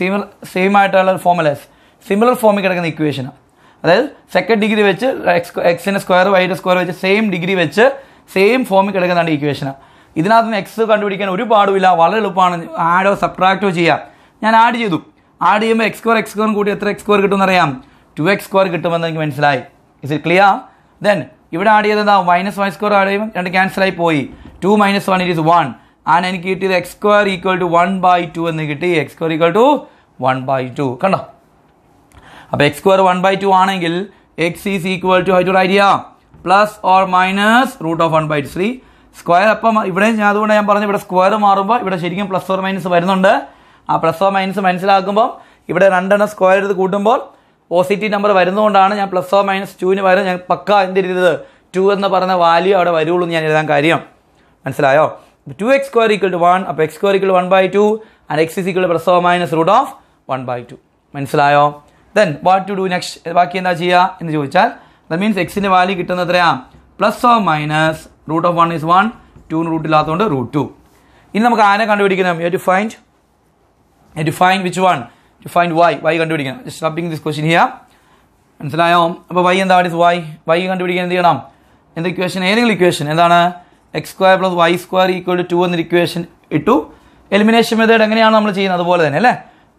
സിമിലർ സെയിം ആയിട്ടുള്ള ഫോമുലേസ് സിമിലർ ഫോമിൽ കിടക്കുന്ന ഇക്വേഷനാണ് അതായത് സെക്കൻഡ് ഡിഗ്രി വെച്ച് എക്സ് എക്സിൻ്റെ സ്ക്വയർ വൈയുടെ സ്ക്വയർ വെച്ച് സെയിം ഡിഗ്രി വെച്ച് സെയിം ഫോമിൽ കിടക്കുന്ന രണ്ട് ഇക്വേഷനാണ് ഇതിനകത്ത് നിന്ന് എക്സ് കണ്ടുപിടിക്കാൻ ഒരു പാടുമില്ല വളരെ എളുപ്പമാണ് ആഡോ സബ്ട്രാക്റ്റോ ചെയ്യാം ഞാൻ ആഡ് ചെയ്തു ആഡ് ചെയ്യുമ്പോൾ എക്സ് സ്ക്വയർ എക്സ് സ്ക്വയർ കൂടി എത്ര എക്സ് സ്ക്വയർ കിട്ടുമെന്ന് അറിയാം ടു എക്സ് സ്ക്വയർ കിട്ടുമെന്ന് എനിക്ക് മനസ്സിലായി ഇസ് ഇറ്റ് ക്ലിയർ ദെൻ ഇവിടെ ആഡ് ചെയ്തത് മൈനസ് വൈ സ്ക്വയർ ആഡ് ചെയ്യുമ്പോൾ രണ്ട് ആയി പോയി two minus one it is one and എനിക്ക് കിട്ടിയത് x square equal to one by two എന്ന് കിട്ടി x square equal to one by two കണ്ടോ അപ്പോൾ x square one by two ആണെങ്കിൽ x is equal to to idea plus or minus root of one by two three square അപ്പം ഇവിടെ ഞാൻ അതുകൊണ്ട് ഞാൻ പറഞ്ഞു ഇവിടെ സ്ക്വയർ മാറുമ്പോൾ ഇവിടെ ശരിക്കും പ്ലസ് ഓർ മൈനസ് വരുന്നുണ്ട് ആ പ്ലസ് ഓർ മൈനസ് മനസ്സിലാക്കുമ്പോൾ ഇവിടെ രണ്ടെണ്ണം സ്ക്വയർ എടുത്ത് കൂട്ടുമ്പോൾ പോസിറ്റീവ് നമ്പർ വരുന്നതുകൊണ്ടാണ് ഞാൻ പ്ലസ് ഓ മൈനസ് ടുവിന് പകരം ഞാൻ പക്ക എന്തിരുന്നത് ടു എന്ന് പറഞ്ഞ വാല്യൂ അവിടെ വരുള്ളൂ ഞാൻ എഴുതാൻ കാര്യം മനസ്സിലായോ two x square equal to one അപ്പോൾ x square equal one by two and x equal plus or minus root of one by two മനസ്സിലായോ then what to do next ബാക്കി എന്താ ചെയ്യുക എന്ന് ചോദിച്ചാൽ ദ മീൻസ് എക്സിൻ്റെ വാല്യൂ കിട്ടുന്ന എത്രയാ plus or minus root of one is one root ഇല്ലാത്തതുകൊണ്ട് റൂട്ട് ടു ഇനി നമുക്ക് ആനെ കണ്ടുപിടിക്കണം you to find you to find which one to find y y കണ്ടുപിടിക്കണം just stopping this question here മനസ്സിലായോ അപ്പോൾ വൈ എന്താ വാട്ട് ഇസ് വൈ വൈ കണ്ടുപിടിക്കാൻ എന്ത് ചെയ്യണം എന്ത് ഇക്വേഷൻ ഏതെങ്കിലും ഇക്വേഷൻ എന്താണ് x square plus y square equal to two എന്നൊരു ഇക്വേഷൻ ഇട്ടു എലിമിനേഷൻ മെത്തേഡ് എങ്ങനെയാണ് നമ്മൾ ചെയ്യുന്നത് അതുപോലെ തന്നെ അല്ലേ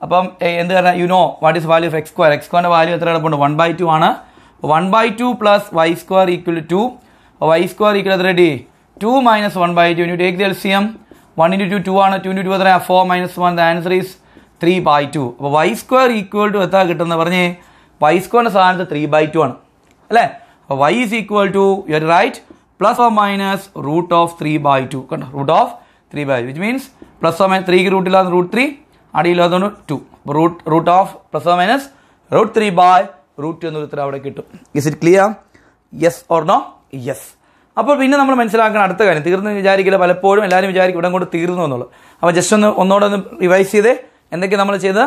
അപ്പം എന്ത് കാരണം you know what is value of x square x സ്ക്വയറിൻ്റെ വാല്യൂ എത്ര എളുപ്പമുണ്ട് വൺ ബൈ ടു ആണ് one by two plus y square equal to two y square equal എത്ര d two minus one by two take the L C M one into to to ആണ് two into two എത്ര four minus one the answer is three by two അപ്പോൾ y square equal to എത്ര കിട്ടുന്ന പറഞ്ഞേ Y സ്ക്വയറിൻ്റെ സ്ഥാനത്ത് three by two ആണ് അല്ലേ അപ്പോൾ y is equal to you're right plus or minus root of three by two കണ്ടോ root of three by which means plus or minus ത്രീക്ക് റൂട്ട് ഇല്ലാതെ റൂട്ട് ത്രീ അടിയില്ലാതെ two root root of plus or minus root three by root two എന്നൊരു ഉത്തരം അവിടെ കിട്ടും is it clear yes or no yes അപ്പോൾ പിന്നെ നമ്മൾ മനസ്സിലാക്കണം അടുത്ത കാര്യം തീർന്ന് വിചാരിക്കില്ല പലപ്പോഴും എല്ലാവരും വിചാരിക്കും ഇവിടെ കൊണ്ട് തീർന്നു എന്നുള്ളൂ അപ്പോൾ ജസ്റ്റ് ഒന്ന് ഒന്നുകൂടെ ഒന്ന് റിവൈസ് ചെയ്തേ എന്തൊക്കെയാണ് നമ്മൾ ചെയ്ത്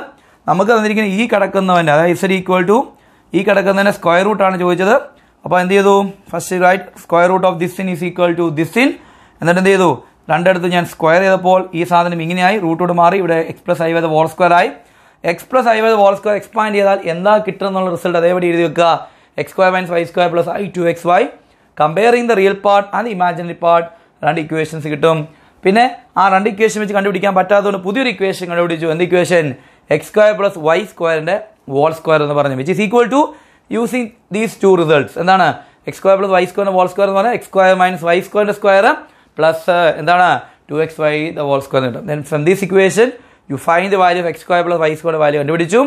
നമുക്ക് തന്നിരിക്കുന്ന ഈ കിടക്കുന്നവൻ്റെ അതായത് ഇസഡ് ഈക്വൽ ടു ഈ കിടക്കുന്നതിൻ്റെ സ്ക്വയർ റൂട്ടാണ് ചോദിച്ചത് അപ്പോൾ എന്ത് ചെയ്തു first write square root of this in is equal to this in എന്നിട്ട് എന്ത് ചെയ്തു രണ്ടിടത്ത് ഞാൻ സ്ക്വയർ ചെയ്തപ്പോൾ ഈ സാധനം ഇങ്ങനെയായി റൂട്ടോട് മാറി ഇവിടെ x plus i y the whole square ആയി x plus i y the whole square expand ചെയ്താൽ എന്താ കിട്ടുന്നുള്ള റിസൾട്ട് അതേപടി എഴുതി വെക്കുക x square minus y square plus i two x y comparing the real part and imaginary part രണ്ട് equations കിട്ടും പിന്നെ ആ രണ്ട് ഇക്വേഷൻ വെച്ച് കണ്ടുപിടിക്കാൻ പറ്റാത്തതുകൊണ്ട് പുതിയൊരു ഇക്വേഷൻ കണ്ടുപിടിച്ചു എന്ത് equation x square plus y സ്ക്വയറിൻ്റെ വോൾ സ്ക്വയർ എന്ന് പറഞ്ഞു which is equal to using these two results എന്താണ് എക്സ് സ്ക്വയർ പ്ലസ് വൈ സ്ക്വയറിൻ്റെ വോൾ സ്ക്വയർ എന്ന് പറഞ്ഞാൽ എക്സ് സ്ക്വയർ മൈനസ് വൈ സ്ക്വയറിൻ്റെ സ്ക്വയർ പ്ലസ് എന്താണ് two x y the whole square കിട്ടും then from these equation you find the value of x square plus y square value കണ്ടുപിടിച്ചു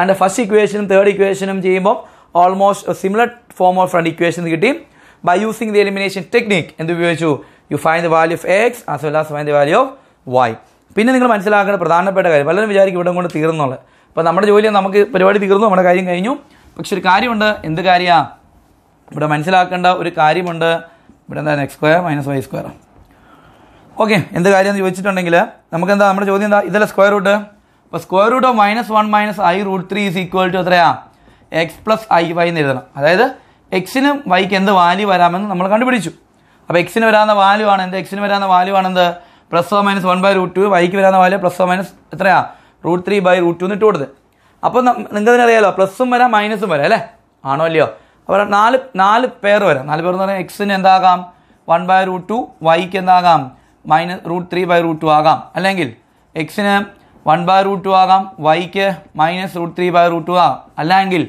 and first ഇക്വേഷനും third ഇക്വേഷനും ചെയ്യുമ്പോൾ almost similar form of front equation കിട്ടി by using the elimination technique എന്ത് ഉപയോഗിച്ചു you find the value of x as well as find the value of y പിന്നെ നിങ്ങൾ മനസ്സിലാക്കേണ്ട പ്രധാനപ്പെട്ട കാര്യം പലരും വിചാരിക്കും ഇവിടെ കൊണ്ട് തീർന്നുള്ളത് അപ്പോൾ നമ്മുടെ ജോലി നമുക്ക് പരിപാടി തീർന്നു നമ്മുടെ കാര്യം കഴിഞ്ഞു പക്ഷെ ഒരു കാര്യമുണ്ട് എന്ത് കാര്യമാണ് ഇവിടെ മനസ്സിലാക്കേണ്ട ഒരു കാര്യമുണ്ട് ഇവിടെ എന്താണ് x square minus y square okay എന്ത് കാര്യം എന്ന് ചോദിച്ചിട്ടുണ്ടെങ്കിൽ നമുക്ക് എന്താ നമ്മുടെ ചോദ്യം എന്താ ഇതല്ല സ്ക്വയർ റൂട്ട് അപ്പോൾ square root of minus one minus i root three is equal to എത്രയാ എക്സ് പ്ലസ് ഐ വൈ എന്ന് എഴുതണം അതായത് എക്സിനും വൈക്ക് എന്ത് വാല്യൂ വരാമെന്ന് നമ്മൾ കണ്ടുപിടിച്ചു അപ്പോൾ എക്സിന് വരാവുന്ന വാല്യൂ ആണ് എന്ത് എക്സിന് വരാവുന്ന വാല്യൂ ആണെന്ത് plus or minus one by root two വൈക്ക് വരാവുന്ന വാല്യൂ പ്ലസ് ഓ മൈനസ് എത്രയാ root three by root two എന്നിട്ട് കൊടുത്ത് അപ്പോൾ നിങ്ങൾക്കതിനറിയാലോ പ്ലസ്സും വരാം മൈനസും വരാം അല്ലേ ആണോ അല്ലയോ അപ്പോൾ നാല് നാല് പേർ വരാം നാല് പേർ എന്ന് പറഞ്ഞാൽ എക്സിന് എന്താകാം വൺ ബൈ റൂട്ട് ടു വൈക്ക് എന്താകാം minus root three by root two ആകാം അല്ലെങ്കിൽ എക്സിന് വൺ ബൈ റൂട്ട് ടു ആകാം വൈക്ക് minus root three by root two ആകാം അല്ലെങ്കിൽ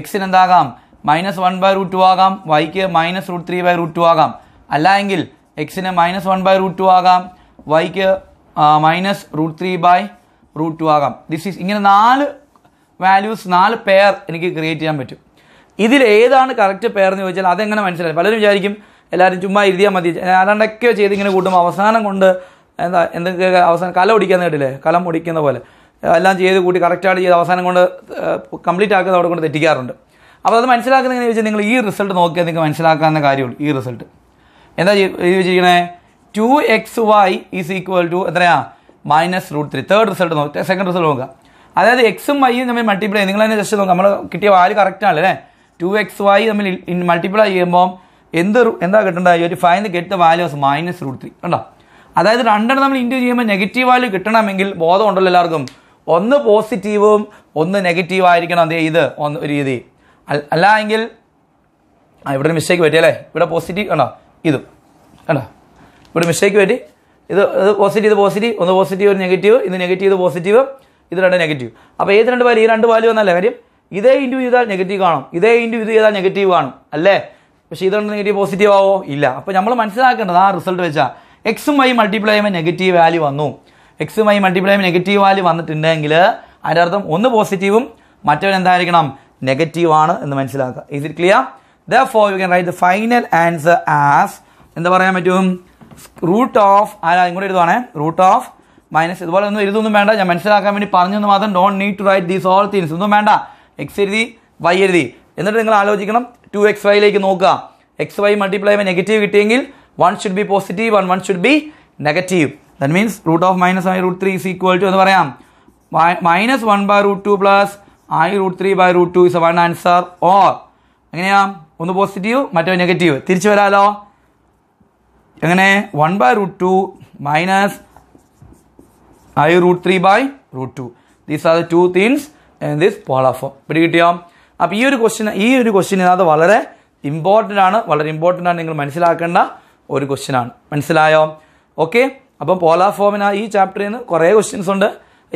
എക്സിന് എന്താകാം minus one by root two ആകാം വൈക്ക് minus root three by root two ആകാം അല്ല എങ്കിൽ എക്സിന് minus one by root two ആകാം വൈക്ക് minus root three by root two ആകാം ദിസ് ഈസ് ഇങ്ങനെ നാല് വാല്യൂസ് നാല് പെയർ എനിക്ക് ക്രിയേറ്റ് ചെയ്യാൻ പറ്റും ഇതിൽ ഏതാണ് കറക്റ്റ് പെയർ എന്ന് ചോദിച്ചാൽ അതെങ്ങനെ മനസ്സിലായി പലരും വിചാരിക്കും എല്ലാവരും ചുമ്മാ എഴുതിയാൽ മതി അതാണ്ടൊക്കെ ചെയ്ത് ഇങ്ങനെ കൂട്ടുമ്പോൾ അവസാനം കൊണ്ട് എന്താ എന്തൊക്കെ അവസാനം കല ഒടിക്കാൻ കേട്ടില്ലേ കലം ഒടിക്കുന്ന പോലെ എല്ലാം ചെയ്ത് കൂട്ടി കറക്റ്റായിട്ട് ചെയ്ത് അവസാനം കൊണ്ട് കംപ്ലീറ്റ് ആക്കുന്നത് അവിടെ കൊണ്ട് തെറ്റിക്കാറുണ്ട് അപ്പോൾ അത് മനസ്സിലാക്കുന്നതെന്ന് ചോദിച്ചാൽ നിങ്ങൾ ഈ റിസൾട്ട് നോക്കിയാൽ നിങ്ങൾക്ക് മനസ്സിലാക്കാവുന്ന കാര്യമുള്ളൂ ഈ റിസൾട്ട് എന്താ എഴുതി വെച്ചിരിക്കണേ two x y is equal to എത്രയാ minus root three third result നോക്കുക സെക്കൻഡ് റിസൾട്ട് നോക്കുക അതായത് എക്സും വൈയും തമ്മിൽ മൾട്ടിപ്ലൈ നിങ്ങൾ തന്നെ ജസ്റ്റ് നോക്കുക നമ്മൾ കിട്ടിയ വാല് കറക്റ്റാണ് അല്ലേ ടു എക്സ് വൈ തമ്മിൽ മൾട്ടിപ്ലൈ ചെയ്യുമ്പോൾ എന്ത് എന്താ കിട്ടേണ്ടത് ഒരു five get the minus root three കണ്ടോ അതായത് രണ്ടെണ്ണം നമ്മൾ ഇൻറ്റു ചെയ്യുമ്പോൾ നെഗറ്റീവ് വാല്യൂ കിട്ടണമെങ്കിൽ ബോധം ഉണ്ടല്ലോ എല്ലാവർക്കും ഒന്ന് പോസിറ്റീവും ഒന്ന് നെഗറ്റീവ് ആയിരിക്കണം അതേ ഇത് ഒന്ന് രീതി അല്ല എങ്കിൽ ഇവിടെ മിസ്റ്റേക്ക് പറ്റിയല്ലേ ഇവിടെ പോസിറ്റീവ് കണ്ടോ ഇതും കണ്ടോ ഇവിടെ മിസ്റ്റേക്ക് പറ്റി ഇത് ഇത് പോസിറ്റീവ് ഇത് പോസിറ്റീവ് ഒന്ന് പോസിറ്റീവ് ഒരു നെഗറ്റീവ് ഇത് നെഗറ്റീവ് ഇത് പോസിറ്റീവ് ഇത് രണ്ട് നെഗറ്റീവ് അപ്പോൾ ഏത് രണ്ട് വാല്യൂ ഈ രണ്ട് വാല്യൂ എന്നല്ല കാര്യം ഇതേ ഇൻറ്റു ചെയ്താൽ നെഗറ്റീവ് കാണും ഇതേ ഇൻറ്റു ഇത് ചെയ്താൽ നെഗറ്റീവ് കാണും അല്ലേ പക്ഷേ രണ്ട് നെഗറ്റീവ് പോസിറ്റീവ് ആവോ ഇല്ല അപ്പോൾ നമ്മൾ മനസ്സിലാക്കേണ്ടത് ആ റിസൾട്ട് വെച്ചാൽ എക്സും വൈ മൾട്ടിപ്ലൈ ചെയ്യുമ്പോൾ നെഗറ്റീവ് വാല്യൂ വന്നു എക്സും വൈ മൾട്ടിപ്ലൈ ചെയ്യുമ്പോൾ നെഗറ്റീവ് വാല്യൂ വന്നിട്ടുണ്ടെങ്കിൽ അതിൻ്റെ അർത്ഥം ഒന്ന് പോസിറ്റീവും മറ്റവൻ എന്തായിരിക്കണം നെഗറ്റീവ് ആണ് എന്ന് മനസ്സിലാക്കുക is it clear therefore you can write the final answer as എന്താ പറയാൻ പറ്റും റൂട്ട് ഓഫ് ആരാ ഇങ്ങോട്ട് എഴുതുവാണേ റൂട്ട് ഓഫ് മൈനസ് ഇതുപോലെ ഒന്നും എഴുതൊന്നും വേണ്ട ഞാൻ മനസ്സിലാക്കാൻ വേണ്ടി പറഞ്ഞെന്ന് മാത്രം don't need to write these all things ഒന്നും വേണ്ട എക്സ് എഴുതി വൈ എഴുതി എന്നിട്ട് നിങ്ങൾ ആലോചിക്കണം ടു എക്സ് വൈയിലേക്ക് നോക്കുക എക്സ് വൈ മൾട്ടിപ്ലൈ ചെയ്യുമ്പോൾ നെഗറ്റീവ് കിട്ടിയെങ്കിൽ one should be positive and one should be negative that means root of minus i root three is equal to എന്ന് പറയാം minus one by root two plus i root three by root two is one answer or എങ്ങനെയാ ഒന്ന് positive മറ്റോ negative തിരിച്ചു വരാലോ എങ്ങനെ one by root two minus i root three by root two these are the two things this polar form കിട്ടിയോ അപ്പോൾ ഈ ഒരു ക്വസ്റ്റിന് ഈ ഒരു ക്വസ്റ്റിന് അത് വളരെ ഇമ്പോർട്ടൻ്റ് ആണ് വളരെ ഇമ്പോർട്ടൻ്റ് ആണ് നിങ്ങൾ മനസ്സിലാക്കേണ്ട ഒരു ക്വസ്റ്റ്യൻ ആണ് മനസ്സിലായോ ഓക്കെ അപ്പം പോളാർ ഫോമിന് ഈ ചാപ്റ്ററിൽ നിന്ന് കുറേ ക്വസ്റ്റ്യൻസ് ഉണ്ട്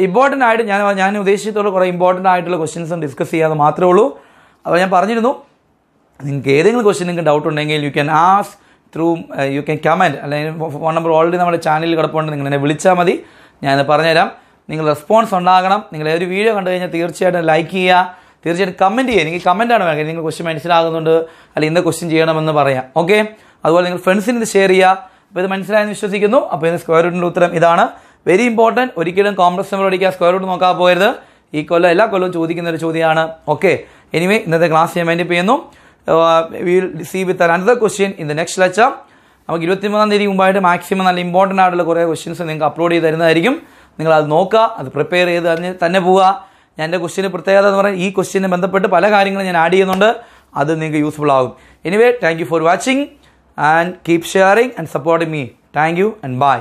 ഇമ്പോർട്ടൻ്റ് ആയിട്ട് ഞാൻ ഞാൻ ഉദ്ദേശിച്ചിട്ടുള്ള കുറേ ഇമ്പോർട്ടൻ്റ് ആയിട്ടുള്ള ക്വസ്റ്റ്യൻസ് ഡിസ്കസ് ചെയ്യാതെ മാത്രമേ ഉള്ളൂ അപ്പോൾ ഞാൻ പറഞ്ഞിരുന്നു നിങ്ങൾക്ക് ഏതെങ്കിലും ക്വസ്റ്റ്യൻ നിങ്ങൾക്ക് ഡൗട്ട് ഉണ്ടെങ്കിൽ you can as through you can comment അല്ലെങ്കിൽ ഫോൺ നമ്പർ ഓൾറെഡി നമ്മുടെ ചാനലിൽ കിടപ്പുണ്ട് നിങ്ങൾ എന്നെ വിളിച്ചാൽ മതി ഞാൻ പറഞ്ഞുതരാം നിങ്ങൾ റെസ്പോൺസ് ഉണ്ടാകണം നിങ്ങൾ ഏതൊരു വീഡിയോ കണ്ടു കഴിഞ്ഞാൽ തീർച്ചയായിട്ടും ലൈക്ക് ചെയ്യുക തീർച്ചയായിട്ടും കമൻറ്റ് ചെയ്യുക എനിക്ക് കമൻറ്റാണ് വേണ്ടത് നിങ്ങൾ ക്വസ്റ്റ്യൻ മനസ്സിലാകുന്നുണ്ട് അല്ലെങ്കിൽ ഇന്ന ക്വസ്റ്റ്യൻ ചെയ്യണമെന്ന് പറയാം ഓക്കെ അതുപോലെ നിങ്ങൾ ഫ്രണ്ട്സിന് ഇത് ഷെയർ ചെയ്യുക അപ്പോൾ ഇത് മനസ്സിലായെന്ന് വിശ്വസിക്കുന്നു അപ്പോൾ ഇതിന് സ്ക്വയർ റൂട്ടിൻ്റെ ഉത്തരം ഇതാണ് വെരി ഇമ്പോർട്ടൻറ്റ് ഒരിക്കലും കോംപ്ലക്സ് നമ്പർ അടിക്കുക സ്ക്വയർ റൂട്ട് നോക്കാൻ പോയത് ഈ കൊല്ലം എല്ലാ കൊല്ലവും ചോദിക്കുന്ന ഒരു ചോദ്യമാണ് ഓക്കെ എനിവേ ഇന്നത്തെ ക്ലാസ് ഞാൻ വേണ്ടി ചെയ്യുന്നു will see with another question in the next lecture നമുക്ക് ഇരുപത്തിമൂന്നാം തീയതി മുമ്പായിട്ട് മാക്സിമം നല്ല ഇമ്പോർട്ടൻ്റ് ആയിട്ടുള്ള കുറേ ക്വസ്റ്റ്യൻസ് നിങ്ങൾക്ക് അപ്ലോഡ് ചെയ്ത് തരുന്നതായിരിക്കും നിങ്ങൾ അത് നോക്കുക അത് പ്രിപ്പയർ ചെയ്ത് അതിന് തന്നെ പോവുക ഞാൻ എൻ്റെ ക്വസ്റ്റ്യൻ്റെ പ്രത്യേകത എന്ന് പറഞ്ഞാൽ ഈ ക്വസ്റ്റ്യനെ ബന്ധപ്പെട്ട് പല കാര്യങ്ങളും ഞാൻ ആഡ് ചെയ്യുന്നുണ്ട് അത് നിങ്ങൾക്ക് യൂസ്ഫുൾ ആകും anyway thank you for watching and keep sharing and supporting me thank you and by